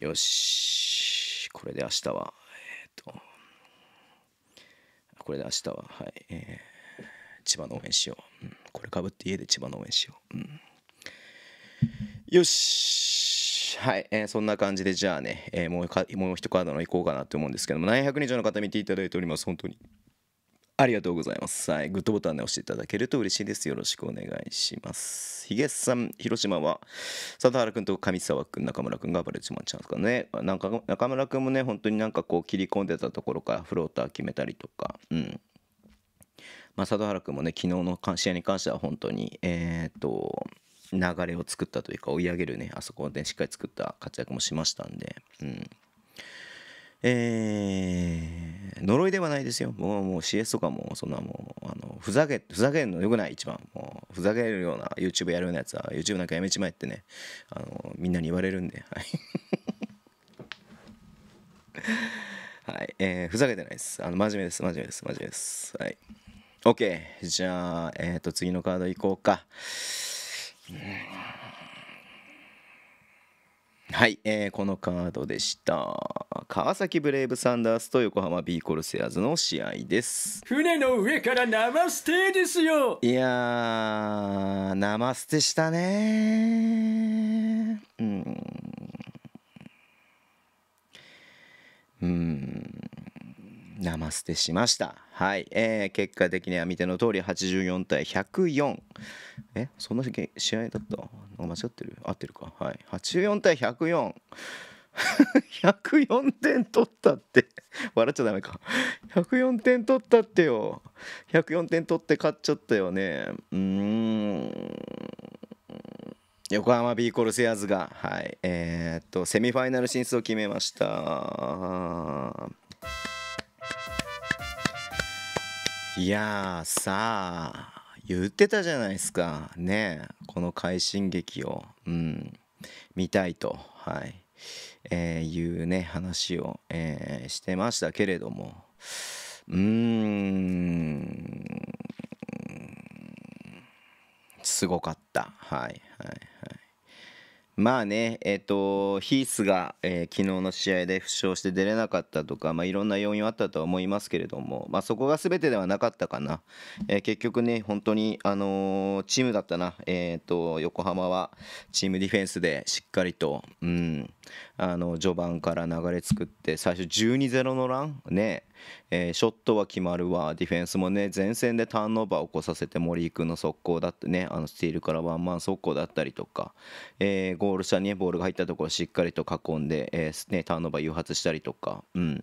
よしこれで明日はえっ、とこれで明日ははい、えー、千葉の応援しよう、うん、これかぶって家で千葉の応援しよう、うんよしはい、えー、そんな感じでじゃあね、えー、もうかもう一カードのいこうかなと思うんですけども700人以上の方見ていただいております本当にありがとうございます。はい。グッドボタンで押していただけると嬉しいです。よろしくお願いします。ヒゲさん、広島は、佐原くんと上沢くん、中村くんがレれちまっちゃうんですかね。なんか、中村くんもね、本当になんかこう切り込んでたところからフローター決めたりとか、うん。まあ、佐原くんもね、昨日の試合に関しては本当に、えー、っと、流れを作ったというか追い上げるねあそこでしっかり作った活躍もしましたんで、うん、えー、呪いではないですよもうもう CS とかもそんなもうあのふざけふざけるのよくない一番もうふざけるような YouTube やるようなやつは YouTube なんかやめちまえってねあのみんなに言われるんではい。<laughs> はい、えー、ふざけてないです。あの、真面目です、真面目です、真面目です。はい。OK。じゃあ、えっ、ー、と、次のカードいこうか。はい、えー、このカードでした川崎ブレイブサンダースと横浜ビーコルセアーズの試合です船の上から生捨てですよいやー生捨てしたねうんうんナマステしました。はい。えー、結果的には見ての通り84対104。え、そんな試合だった間違ってる合ってるか。はい。84対104。104 <laughs> 点取ったって笑っちゃダメか104点取ったってよ104点取って勝っちゃったよねうん横浜 B コルセアーズがはいえー、っとセミファイナル進出を決めましたいやさあ言ってたじゃないですかねこの快進撃を、うん、見たいと、はいえー、いうね話を、えー、してましたけれどもうーんすごかったはいはいはいまあね、えっ、と、ヒースが、えー、昨日の試合で負傷して出れなかったとか、まあ、いろんな要因はあったとは思いますけれども、まあ、そこが全てではなかったかな、えー、結局ね、本当に、あのー、チームだったな、えっと横浜はチームディフェンスでしっかりと、うん、あの序盤から流れ作って、最初12-0のラン、ね、えー、ショットは決まるわディフェンスもね前線でターンオーバーを起こさせて森井君の速攻だってねあのスティールからワンマン速攻だったりとか、えー、ゴール下に、ね、ボールが入ったところをしっかりと囲んで、えーね、ターンオーバー誘発したりとか、うん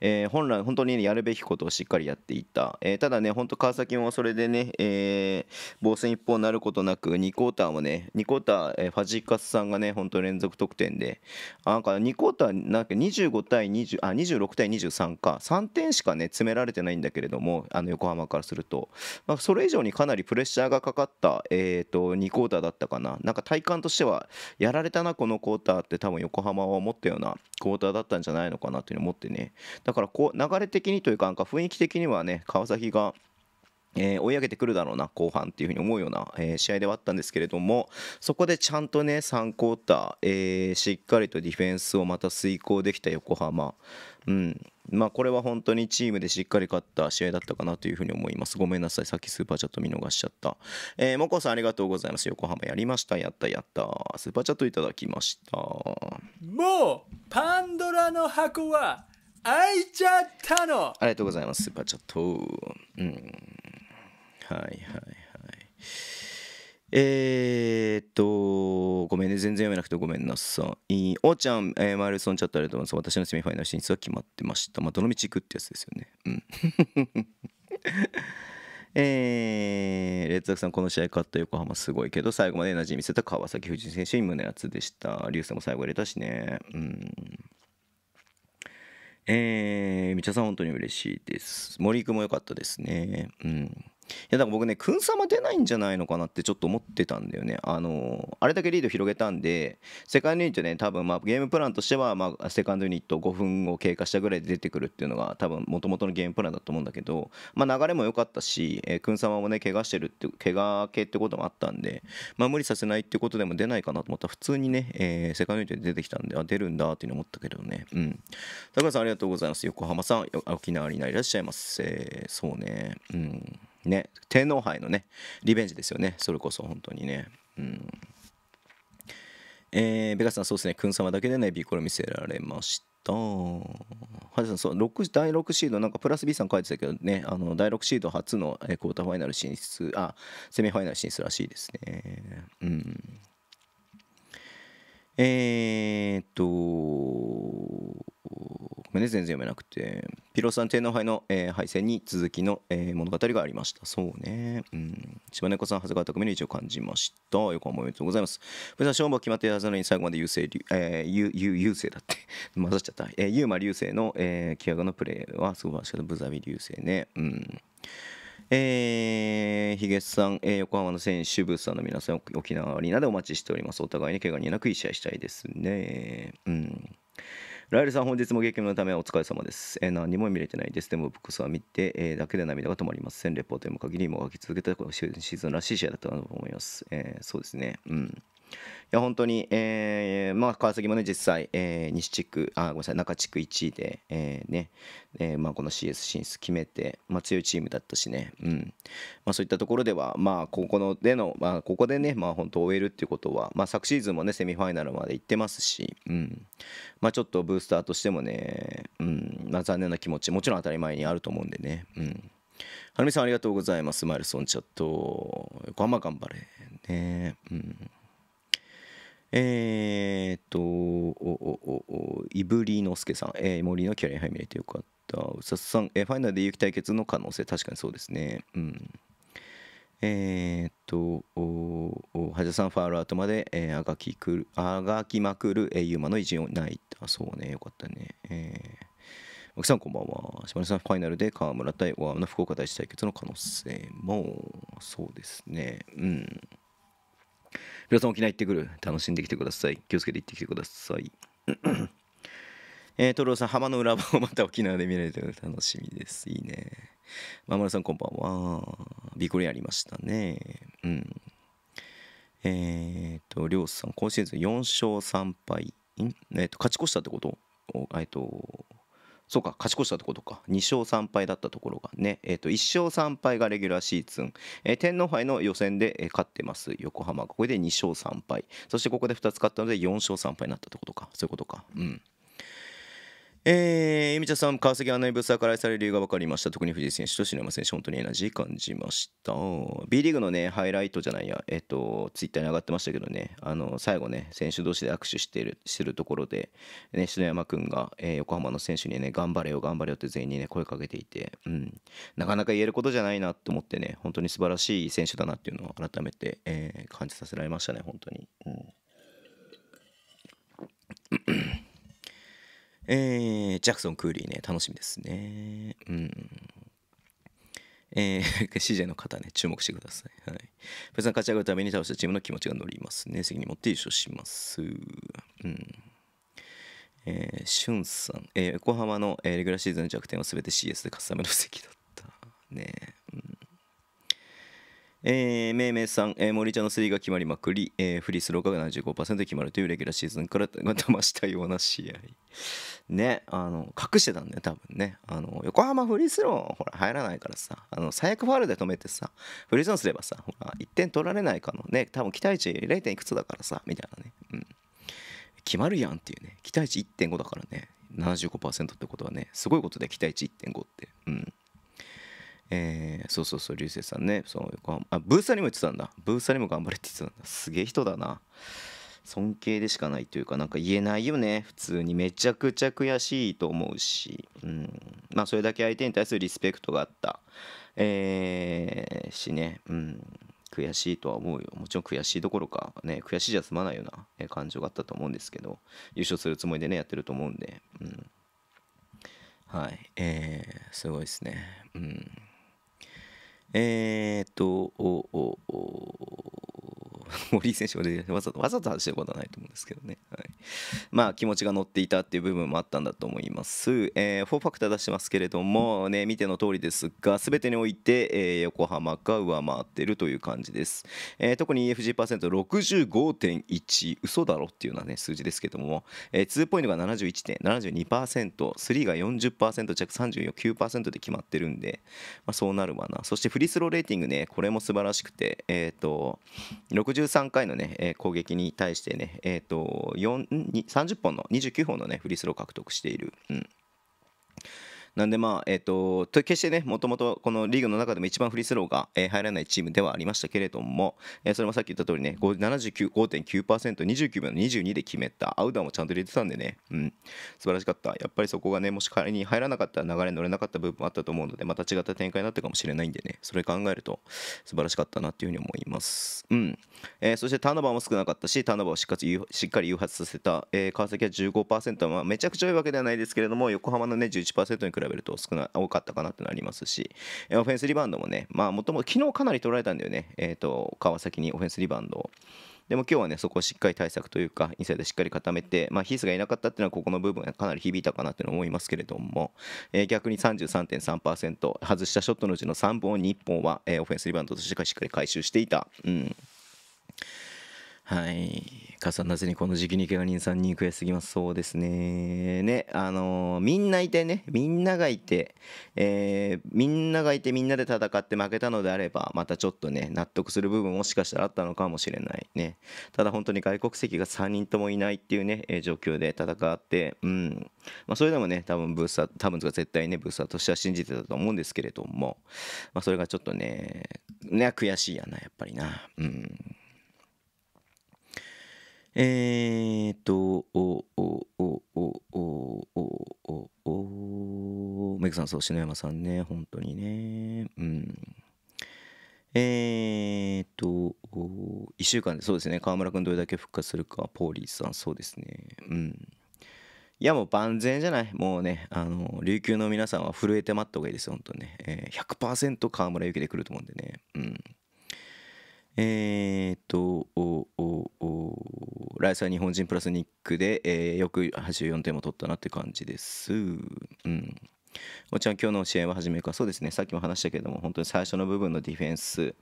えー、本来本当に、ね、やるべきことをしっかりやっていた、えー、ただね本当川崎もそれでね、えー、防戦一方になることなく2クォーターもね2クォーター、えー、ファジーカスさんがね本当連続得点でなんか2クォーターなんか25対20あ26対23か3点しかね詰められてないんだけれどもあの横浜からすると、まあ、それ以上にかなりプレッシャーがかかった、えー、と2クォーターだったかななんか体感としてはやられたなこのクォーターって多分横浜は思ったようなクォーターだったんじゃないのかなというふうに思ってねだからこう流れ的にというかなんか雰囲気的にはね川崎が。えー、追い上げてくるだろうな後半っていうふうに思うような、えー、試合ではあったんですけれどもそこでちゃんとね3クォーター、えー、しっかりとディフェンスをまた遂行できた横浜、うんまあ、これは本当にチームでしっかり勝った試合だったかなというふうに思いますごめんなさいさっきスーパーチャット見逃しちゃった、えー、もこさんありがとうございます横浜やりましたやったやったスーパーチャットいただきましたもうパンドラの箱は開いちゃったのありがとうございますスーパーチャットうんはいはいはい。えー、っと、ごめんね、全然読めなくてごめんなさい。おーちゃん、えー、マイルソンチャットありがとうございます。私のセミファイナル進出は決まってました。まあ、どの道行くってやつですよね。うん。<laughs> えー、レッツアクさん、この試合勝った横浜すごいけど、最後までエナジー見せた川崎藤選手に胸熱でした。竜さんも最後入れたしね。うん。えー、みちゃさん、本当に嬉しいです。森くも良かったですね。うん。やだから僕ね、君様出ないんじゃないのかなってちょっと思ってたんだよね。あのー、あれだけリード広げたんで、セカンドユニットね、多分まあゲームプランとしては、まあ、セカンドユニット5分を経過したぐらいで出てくるっていうのが、多分もともとのゲームプランだと思うんだけど、まあ、流れも良かったし、えー、くん様もね、怪我してるって、怪我系ってこともあったんで、まあ、無理させないってことでも出ないかなと思ったら、普通にね、えー、セカンドユニットで出てきたんで、あ、出るんだっていうの思ったけどね。うん。高橋さん、ありがとうございます。横浜さん、沖縄にいらっしゃいます。えー、そうね。うん。ね天皇杯のねリベンジですよねそれこそ本当にねうんえー、ベガスさんそうですねくん様だけでねーコロ見せられましたはじさんそう6第6シードなんかプラス B さん書いてたけどねあの第6シード初の、えクォーターファイナル進出あセミファイナル進出らしいですねうんえー、っと、ごめんね、全然読めなくて。ピロさん天皇杯の、えー、敗戦に続きの、えー、物語がありました。そうね。うん。島猫さん、長谷川匠の位置を感じました。よくおめでとうございます。武蔵勝負決まってはずなのに最後まで優勢、えー、優優勢だって。<laughs> 混ざっちゃった。えー、ユーマ流星の、えー、キアガのプレーはすごいしかった。ブザビ流星ね。うん。えー、ヒゲさん、えー、横浜の選手、ブースターの皆さん、沖縄アリーナでお待ちしております。お互いに怪我になくいい試合したいですね。うん。ライルさん、本日も激務のためお疲れ様です。えー、何も見れてないです。でも、僕は見て、えー、だけで涙が止まりません。レポートでも限り、も書き続けたシーズンらしい試合だったと思います。えー、そうですね。うん。いや本当に、えーまあ、川崎もね実際、えー、西地区あごめんなさい中地区1位で、えーねえーまあ、この CS 進出決めて、まあ、強いチームだったしね、うんまあ、そういったところでは、まあ、ここのでの、まあ、ここでね、まあ、本当終えるっていうことは、まあ、昨シーズンもねセミファイナルまで行ってますし、うんまあ、ちょっとブースターとしてもね、うんまあ、残念な気持ちもちろん当たり前にあると思うんでね。うんはるみさんありがとうございます。マイルソンチャット。横浜頑張れ。ね。うん。えー、っと、おおおおいぶりのすけさん、えー、森のキャリアハイ見れてよかった。うささん、えー、ファイナルで有機対決の可能性、確かにそうですね。うん。えー、っと、おおはじゃさん、ファールアウトまで、えー、あがきくる、あがきまくる、えー、ユーマの偉人を泣いた。そうね、よかったね。えー奥さんこんばんは。島根さんファイナルで河村対大和の福岡大使対決の可能性もそうですね。うん。皆さん沖縄行ってくる。楽しんできてください。気をつけて行ってきてください。<clears throat> えー、トロさん、浜の裏場をまた沖縄で見られてる楽しみです。いいね。まむらさん、こんばんは。ビコリありましたね。うん。えっ、と、りょうさん、今シーズン4勝3敗。えっ、と、勝ち越したってことえっ、と、そうか勝ち越したってことか2勝3敗だったところがね、えー、と1勝3敗がレギュラーシーズン、えー、天皇杯の予選で、えー、勝ってます横浜ここで2勝3敗そしてここで2つ勝ったので4勝3敗になったってことかそういうことかうん。えー、みちゃさん、川崎ナ内部サーから愛される理由が分かりました。特に藤井選手と篠山選手、本当にエナジー感じました。B リーグのね、ハイライトじゃないや、えっ、と、ツイッターに上がってましたけどね、あの、最後ね、選手同士で握手してる、してるところで、ね、篠山君が、えー、横浜の選手にね、頑張れよ、頑張れよって全員にね、声かけていて、うん、なかなか言えることじゃないなと思ってね、本当に素晴らしい選手だなっていうのを改めて、えー、感じさせられましたね、本当に。うんえー、ジャクソン・クーリーね、楽しみですね。うん。えー、CJ の方ね、注目してください。はい。プレゼン勝ち上がるために倒したチームの気持ちが乗りますね。席に持って優勝します。うん。えー、シュンさん、えー、横浜の、えー、レギュラーシーズンの弱点は全て CS で勝つための席だった。ね、うんえー、めいめいさん、えー、森ちゃんのスリーが決まりまくり、えー、フリースローが75%決まるというレギュラーシーズンからが騙 <laughs> したような試合。ね、あの、隠してたんだよ、多分ね。あの、横浜フリースロー、ほら、入らないからさ、あの、最悪ファールで止めてさ、フリースローすればさ、ほら、1点取られないかのね、多分期待値 0. 点いくつだからさ、みたいなね。うん。決まるやんっていうね、期待値1.5だからね、75%ってことはね、すごいことで期待値1.5って。うん。えー、そうそうそう流星さんねそのあブーサにも言ってたんだブーサにも頑張れって言ってたんだすげえ人だな尊敬でしかないというかなんか言えないよね普通にめちゃくちゃ悔しいと思うし、うん、まあそれだけ相手に対するリスペクトがあった、えー、しね、うん、悔しいとは思うよもちろん悔しいどころか、ね、悔しいじゃ済まないような、え感情があったと思うんですけど優勝するつもりでねやってると思うんで、うん、はいえー、すごいですね、うん、えー、っと、おおお <laughs> 森井選手がわざわざと外してることはないと思うんですけどね、はい、まあ気持ちが乗っていたっていう部分もあったんだと思います、えー、4ファクター出してますけれども、ね、見ての通りですが全てにおいて、えー、横浜が上回っているという感じです、えー、特に EFG パーセント65.1嘘だろっていうような、ね、数字ですけども、えー、2ポイントが71.72%スリーが40%弱39%で決まってるんで、まあ、そうなるわなそしてフリースローレーティングねこれも素晴らしくてえっ、ー、と60 13回の、ね攻撃に対してね、えーと、と30本の29本の、ね、フリースロー獲得している。うんなんでまあ、えっ、ー、と、決してね、もともとこのリーグの中でも一番フリースローが入らないチームではありましたけれども、それもさっき言った通りね、75.9%、29秒の22で決めた、アウダーもちゃんと入れてたんでね、うん、素晴らしかった。やっぱりそこがね、もし仮に入らなかったら流れに乗れなかった部分もあったと思うので、また違った展開になったかもしれないんでね、それ考えると素晴らしかったなっていうふうに思います。うん。えー、そしてターナバーも少なかったし、ターナバーをしっかりしっかり誘発させた、えー、川崎は15%、まあ、めちゃくちゃ多いわけではないですけれども、横浜のね、11%に比べべると少な多かったかなってなりますし、オフェンスリバウンドもね、まあ、もともと昨日かなり取られたんだよね、えーと、川崎にオフェンスリバウンドを。でも今日はね、そこをしっかり対策というか、インサイドしっかり固めて、まあ、ヒースがいなかったっていうのは、ここの部分がかなり響いたかなというの思いますけれども、えー、逆に33.3%、外したショットのうちの3本を2本は、えー、オフェンスリバウンドとしてしっかり回収していた。うんはい。重なずにこの時期に怪我人さんに悔しすぎます。そうですね。ね、あのー、みんないてね、みんながいて、えー、みんながいてみんなで戦って負けたのであれば、またちょっとね、納得する部分もしかしたらあったのかもしれないね。ただ本当に外国籍が3人ともいないっていうね、えー、状況で戦って、うん。まあ、それでもね、多分ブースター、多分絶対ね、ブースターとしては信じてたと思うんですけれども、まあ、それがちょっとね、ね、悔しいやな、やっぱりな。うん。えー、っと、お、お、お、お、お、お、お、お、おメグさん、そう、篠山さんね、本当にね。うん。えー、っと、1週間で、そうですね、河村君どれだけ復活するか、ポーリーさん、そうですね。うん。いや、もう万全じゃない。もうね、あの、琉球の皆さんは震えて待った方がいいです、本当にね。えー、100%河村ゆきで来ると思うんでね。うん。えー、っと、ライスは日本人プラスニックで、えー、よく84点も取ったなって感じです。うんもちろん、今日の試合は初めか、そうですね、さっきも話したけども、本当に最初の部分のディフェンス、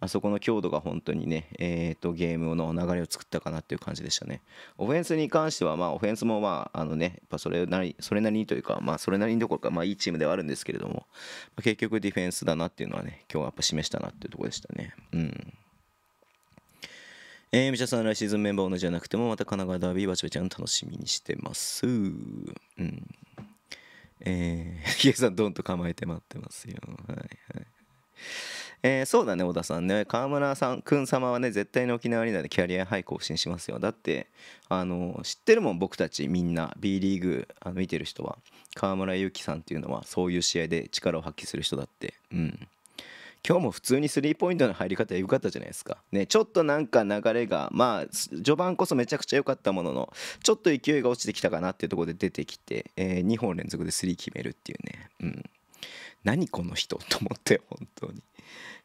あそこの強度が本当にね、えーと、ゲームの流れを作ったかなっていう感じでしたね。オフェンスに関しては、まあ、オフェンスも、まあ、あのね、やっぱそれなりそれなりにというか、まあ、それなりにどころか、まあ、いいチームではあるんですけれども、ま結局、ディフェンスだなっていうのはね、今日はやっぱ示したなっていうところでしたね。うんえー、武さん来シーズンメンバー同じじゃなくても、また神奈川ダービーバチバチゃん楽しみにしてます。うん。えー、<laughs> ヒゲさん、どんと構えて待ってますよ。はいはい。えー、そうだね、小田さんね。河村さん、くん様はね、絶対に沖縄アリーナでキャリアハイ更新しますよ。だって、あの、知ってるもん、僕たちみんな、B リーグあの見てる人は。河村勇輝さんっていうのは、そういう試合で力を発揮する人だって。うん。今日も普通にスリーポイントの入り方良かったじゃないですか。ね、ちょっとなんか流れが、まあ、序盤こそめちゃくちゃ良かったものの、ちょっと勢いが落ちてきたかなっていうところで出てきて、えー、2本連続でスリー決めるっていうね。うん。何この人と思って、<laughs> 本当に。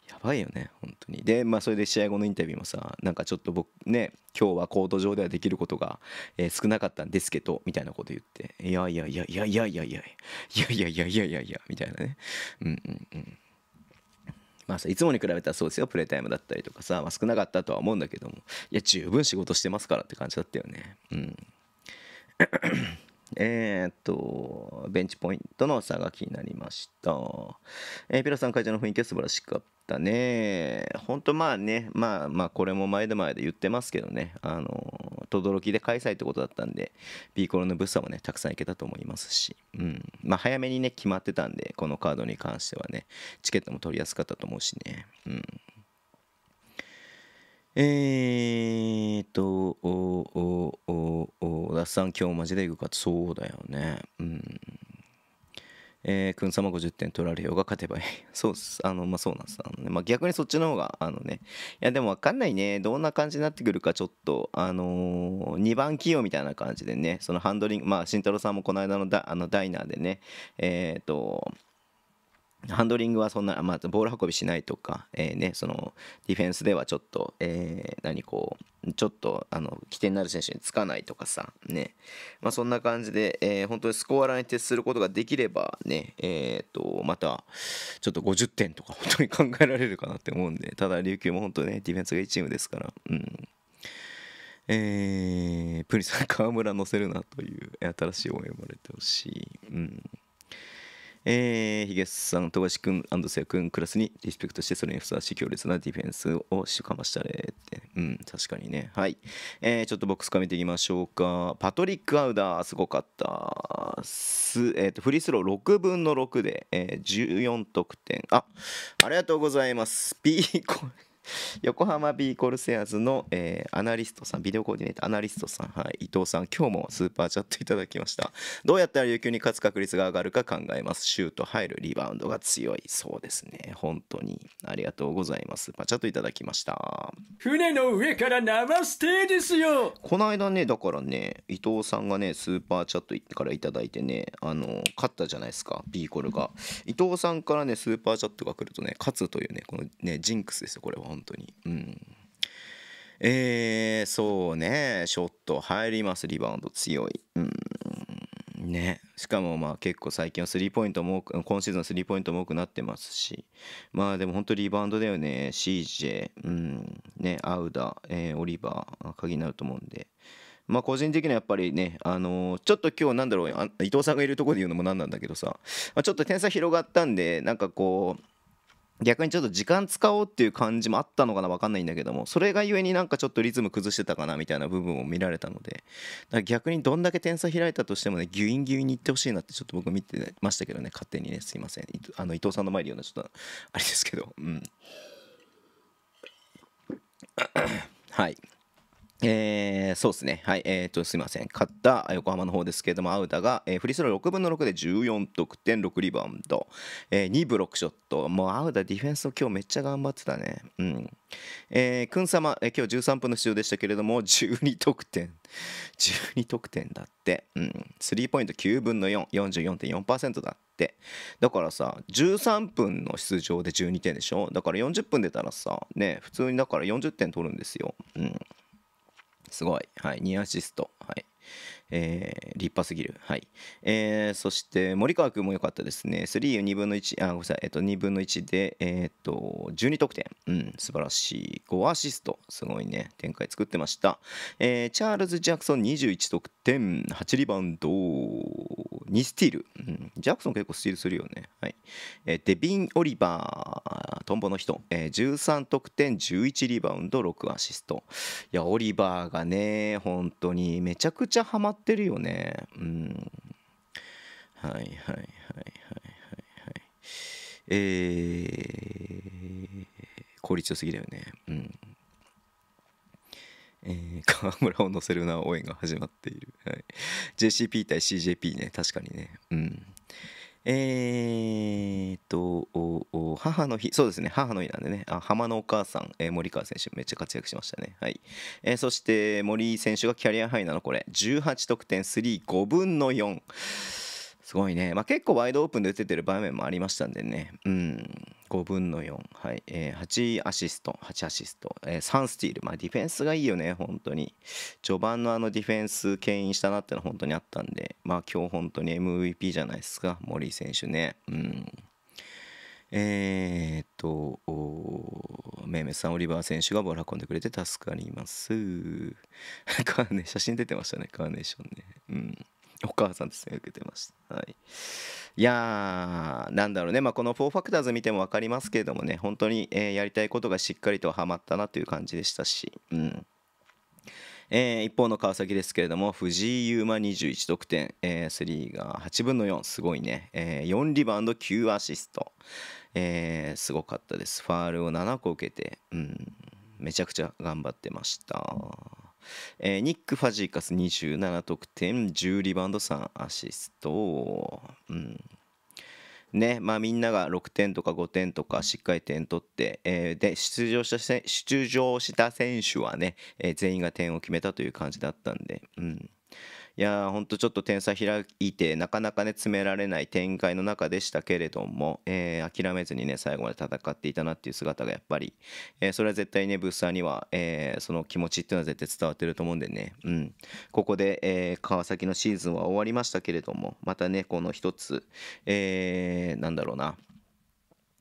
やばいよね本当にでまあそれで試合後のインタビューもさなんかちょっと僕ね今日はコート上ではできることが、えー、少なかったんですけどみたいなこと言っていやいやいやいやいやいやいやいやいやいやいやいやみたいなねうんうんうんまあさいつもに比べたらそうですよプレイタイムだったりとかさ、まあ、少なかったとは思うんだけどもいや十分仕事してますからって感じだったよねうんえー、っと、ベンチポイントの差が気になりました。えー、ピラさん会場の雰囲気は素晴らしかったね。ほんとまあね、まあまあこれも前で前で言ってますけどね、あの、轟で開催ってことだったんで、ピーコロのブッサもね、たくさん行けたと思いますし、うん。まあ早めにね、決まってたんで、このカードに関してはね、チケットも取りやすかったと思うしね、うん。えーっと、おおおお、ダっさん、今日マジでいくかそうだよね。うん。えー、くん様50点取られようが勝てばいい。そうっす。あの、まあ、そうなんです。あのね、まあ、逆にそっちの方が、あのね、いや、でもわかんないね。どんな感じになってくるか、ちょっと、あのー、2番起用みたいな感じでね、そのハンドリング、まあ、慎太郎さんもこの間のだあのダイナーでね、えー、っと、ハンドリングはそんな、まあ、ボール運びしないとか、えーね、そのディフェンスではちょっと、えー、何こう、ちょっとあの起点になる選手につかないとかさ、ねまあ、そんな感じで、えー、本当にスコアラーに徹することができればね、えーと、またちょっと50点とか本当に考えられるかなって思うんで、ただ琉球も本当ね、ディフェンスがいチームですから。うんえー、プリさん河村乗せるなという新しい応援生まれてほしい。うんえー、ヒゲさん、富樫君、安藤聖君クラスにリスペクトして、それにふさわしい強烈なディフェンスをしかましたねって。うん、確かにね。はい。えー、ちょっとボックスかめていきましょうか。パトリック・アウダー、すごかった。すえーと、とフリースロー6分の6で、えー、14得点。あ、ありがとうございます。ピーコ。<laughs> 横浜ビーコルセアーズの、えー、アナリストさん、ビデオコーディネーター、アナリストさん、はい、伊藤さん、今日もスーパーチャットいただきました。どうやったら琉球に勝つ確率が上がるか考えます。シュート入る、リバウンドが強い。そうですね。本当にありがとうございます。スーパーチャットいただきました。船の上から生ステですよ。この間ね、だからね、伊藤さんがね、スーパーチャットからいただいてね、あの、勝ったじゃないですか、ビーコルが。伊藤さんからね、スーパーチャットが来るとね、勝つというね、このね、ジンクスですよ、これは。本当に。うんえー、そうね、ショット入ります、リバウンド強い。うんね、しかもまあ結構最近はスリーポイントも今シーズンスリーポイントも多くなってますしまあでも本当リバウンドだよね CJ、うんね、アウダ、えー、オリバー鍵になると思うんでまあ個人的にはやっぱりねあのー、ちょっと今日なんだろう伊藤さんがいるところで言うのもなんなんだけどさ、まあ、ちょっと点差広がったんでなんかこう逆にちょっと時間使おうっていう感じもあったのかな分かんないんだけどもそれがゆえになんかちょっとリズム崩してたかなみたいな部分を見られたのでだから逆にどんだけ点差開いたとしてもねギュインギュインにいってほしいなってちょっと僕見てましたけどね勝手にねすいませんあの伊藤さんの前で言うのはちょっとあれですけどうん <clears throat> はい。えー、そうですね、はい、えー、と、すみません、勝った横浜の方ですけれども、アウダが、えー、フリースロー6分の6で14得点、6リバウンド、えー、2ブロックショット、もうアウダ、ディフェンスを今日めっちゃ頑張ってたね。うん。えー、くん様、えー、今日13分の出場でしたけれども、12得点、12 <laughs> 得点だって、うん、スリーポイント9分の4、44.4%だって、だからさ、13分の出場で12点でしょ、だから40分出たらさ、ね、普通にだから40点取るんですよ。うんすごい。はい。2アシスト。はい。えー、立派すぎる。はい。えー、そして、森川君も良かったですね。3を2分の1、あ、ごめんなさい、えっと、2分の1で、えー、っと、12得点。うん、素晴らしい。5アシスト。すごいね。展開作ってました。えー、チャールズ・ジャクソン21得点、8リバウンド、2スティール。うん、ジャクソン結構スティールするよね。はい。えー、デビン・オリバー、トンボの人、えー、13得点、11リバウンド、6アシスト。いや、オリバーがね、本当にめちゃくちゃハマってってるよねうんはいはいはいはいはいはいえー、効率よすぎだよねうんえー、<laughs> 河村を乗せるな応援が始まっている、はい、JCP 対 CJP ね確かにねうんえー、っと母の日そうですね母の日なんでねあ浜のお母さん、えー、森川選手めっちゃ活躍しましたねはい、えー、そして森選手がキャリアハイなのこれ18得点35分の4すごいね。まあ、結構ワイドオープンで打ててる場面もありましたんでね。うん。5分の4。はい。えー、8アシスト。8アシスト。えー、3スティール。まあ、ディフェンスがいいよね、本当に。序盤のあのディフェンス牽引したなってのは本当にあったんで、まあ、今日本当に MVP じゃないですか、森選手ね。うん。えー、っと、めいめいさん、オリバー選手がボール運んでくれて助かります。<laughs> カーネ、写真出てましたね、カーネーションね。うん。お母さんですね受けてました、はい、いやーなんだろうね、まあ、この4ファクターズ見ても分かりますけれどもね本当に、えー、やりたいことがしっかりとはまったなという感じでしたし、うんえー、一方の川崎ですけれども藤井優馬21得点、えー、3が8分の4すごいね、えー、4リバウンド9アシスト、えー、すごかったですファールを7個受けて、うん、めちゃくちゃ頑張ってました。えー、ニック・ファジーカス27得点10リバウンド3アシスト、うん、ねまあ、みんなが6点とか5点とかしっかり点取って、えー、で出場した出場した選手はね、えー、全員が点を決めたという感じだったんで、うんいやほんとちょっと点差開いてなかなかね詰められない展開の中でしたけれども、えー、諦めずにね最後まで戦っていたなっていう姿がやっぱり、えー、それは絶対ねブッサーには、えー、その気持ちっていうのは絶対伝わってると思うんでね、うん、ここで、え川崎のシーズンは終わりましたけれどもまたねこの一つ、えー、なんだろうな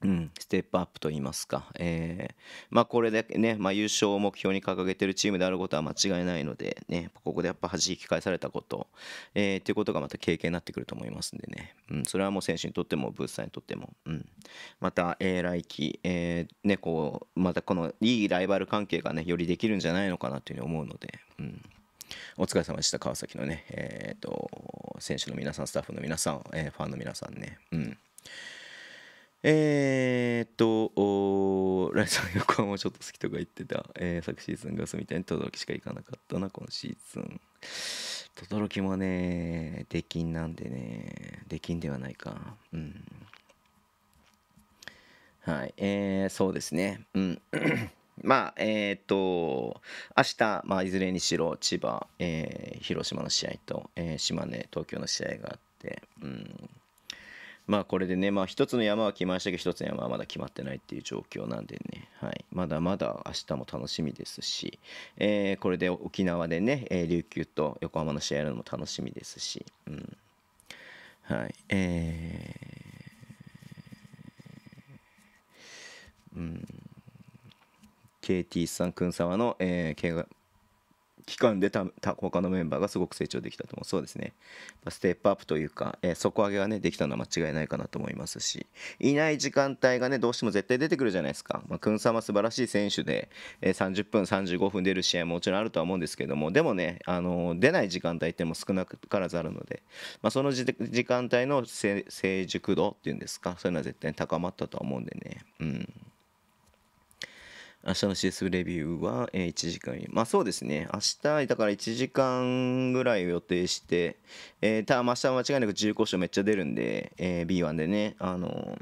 うん、ステップアップと言いますか、えーまあ、これで、ね、まあ、優勝を目標に掲げてるチームであることは間違いないので、ね、ここでやっぱ弾き返されたこと、えー、っていうことがまた経験になってくると思いますんでね、うん、それはもう選手にとってもブースさんにとっても、うん、また、えー、来季、えーね、こうまたこのいいライバル関係がねよりできるんじゃないのかなというふうに思うので。うんお疲れ様でした川崎のね、えーと、と選手の皆さんスタッフの皆さん、えー、ファンの皆さんね、うん、えー、っと、ライさん横浜もちょっと好きとか言ってた、えー、昨シーズンガスみたいに轟しか行かなかったな、今シーズン。轟もね、出禁なんでね、出禁ではないか。うん。はい、えー、そうですね。うん。<coughs> まあ、えっ、と、明日、まあ、いずれにしろ、千葉、えー、広島の試合と、えー、島根、東京の試合があって、うん。まあこれでね、まあ一つの山は来ましたけど、一つの山はまだ決まってないっていう状況なんでね、はい。まだまだ明日も楽しみですし、えー、これで沖縄でね、えー、琉球と横浜の試合やるのも楽しみですし、うん。はい。えー、うん。KT さん、くんさわの、えー、怪我期間でたた他のメンバーがすごく成長できたと思うそうですねステップアップというか、えー、底上げがねできたのは間違いないかなと思いますしいない時間帯がねどうしても絶対出てくるじゃないですか、まあ、くんさんは素晴らしい選手で、えー、30分35分出る試合ももちろんあるとは思うんですけどもでもね、あのー、出ない時間帯っても少なからずあるので、まあ、その時間帯の成熟度っていうんですかそういうのは絶対に高まったとは思うんでねうん明日の CS レビューは、えー、1時間、まあそうですね、明日、だから1時間ぐらいを予定して、えー、ただ明日は間違いなく重厚賞めっちゃ出るんで、えー、B1 でね、あの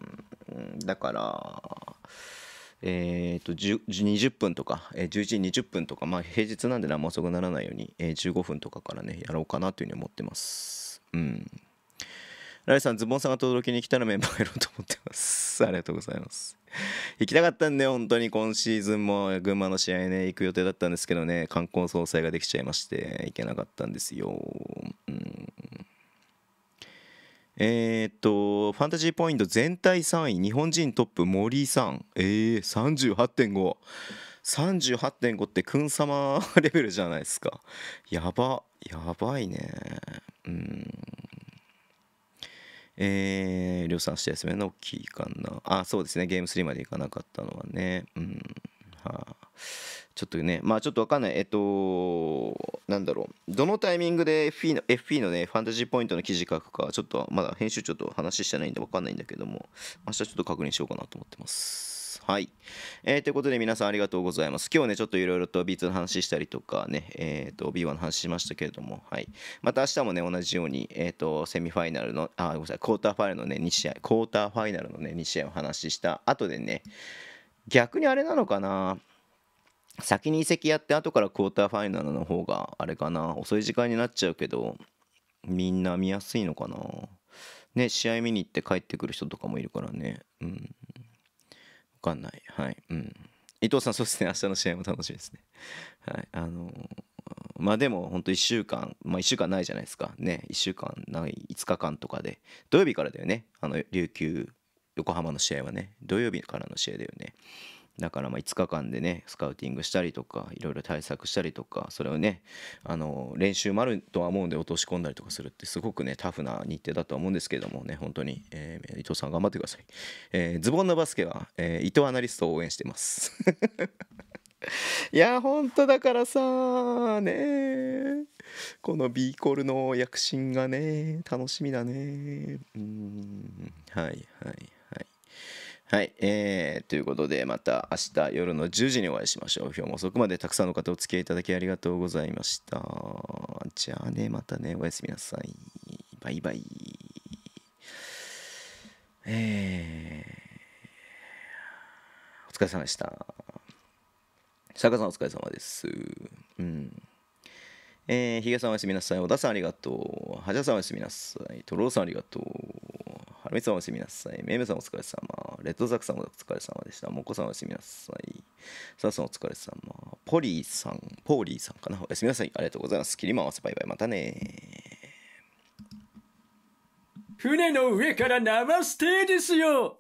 ー、だから、えーと、と20分とか、えー、11時20分とか、まあ、平日なんで何も遅くならないように、えー、15分とかからねやろうかなというふうに思ってます。うん、ライさん、ズボンさんが届きに来たらメンバー入ろうと思ってます。ありがとうございます。行きたかったんで、本当に今シーズンも群馬の試合ね、行く予定だったんですけどね、冠婚葬祭ができちゃいまして、行けなかったんですよ。うん、えー、っと、ファンタジーポイント全体3位、日本人トップ、森さん。えー、38.5。38.5ってくん様 <laughs> レベルじゃないですかやばやばいねうんえー、量産して休めるの大きいかな。あ、そうですね。ゲーム3までいかなかったのはね。うん。はあ、ちょっとね、まあちょっとわかんない。えっと、なんだろう。どのタイミングで FP の FP のね、ファンタジーポイントの記事書くか、ちょっとまだ編集ちょっと話してないんでわかんないんだけども、明日ちょっと確認しようかなと思ってます。はい。えー、ということで皆さんありがとうございます。今日ね、ちょっといろいろと B2 の話したりとかね、えー、と B1 の話しましたけれども、はい。また明日もね、同じように、えっ、ー、と、セミファイナルの、あ、ごめんなさい、クォーターファイナルのね、2試合、クォーターファイナルのね、2試合を話した後でね、逆にあれなのかな先に移籍やって後からクォーターファイナルの方があれかな遅い時間になっちゃうけどみんな見やすいのかなね試合見に行って帰ってくる人とかもいるからねうんかんない。はい。うん。伊藤さん、そうですね。明日の試合も楽しみですね。はい。あのー、まあでも、本当1週間、まあ1週間ないじゃないですか。ね。1週間ない、5日間とかで。土曜日からだよね。あの、琉球、横浜の試合はね。土曜日からの試合だよね。だからま5日間でねスカウティングしたりとかいろいろ対策したりとかそれをねあの練習もあるとは思うんで落とし込んだりとかするってすごくねタフな日程だとは思うんですけどもね本当に、えー、伊藤さん頑張ってください、えー、ズボンのバスケは、えー、伊藤アナリストを応援してます <laughs> いや本当だからさねこの B コルの躍進がね楽しみだねうんはいはいはい、えー、ということでまた明日夜の10時にお会いしましょう。今日も遅くまでたくさんの方お付き合いいただきありがとうございました。じゃあね、またね、おやすみなさい。バイバイ。えー、お疲れ様でした。坂さんお疲れ様です。うん。えー、ヒゲさんおやすみなさい。小田さんありがとう。はじゃさんおやすみなさい。とろうさんありがとう。はるみさんおやすみなさい。めいめさんお疲れ様。レッドザクさんお疲れ様でした。もこさんおやすみなさい。さあさんお疲れ様。ポリーさん、ポーリーさんかな。おやすみなさい。ありがとうございます。きりわす。バイバイ。またね船の上から生ステーですよ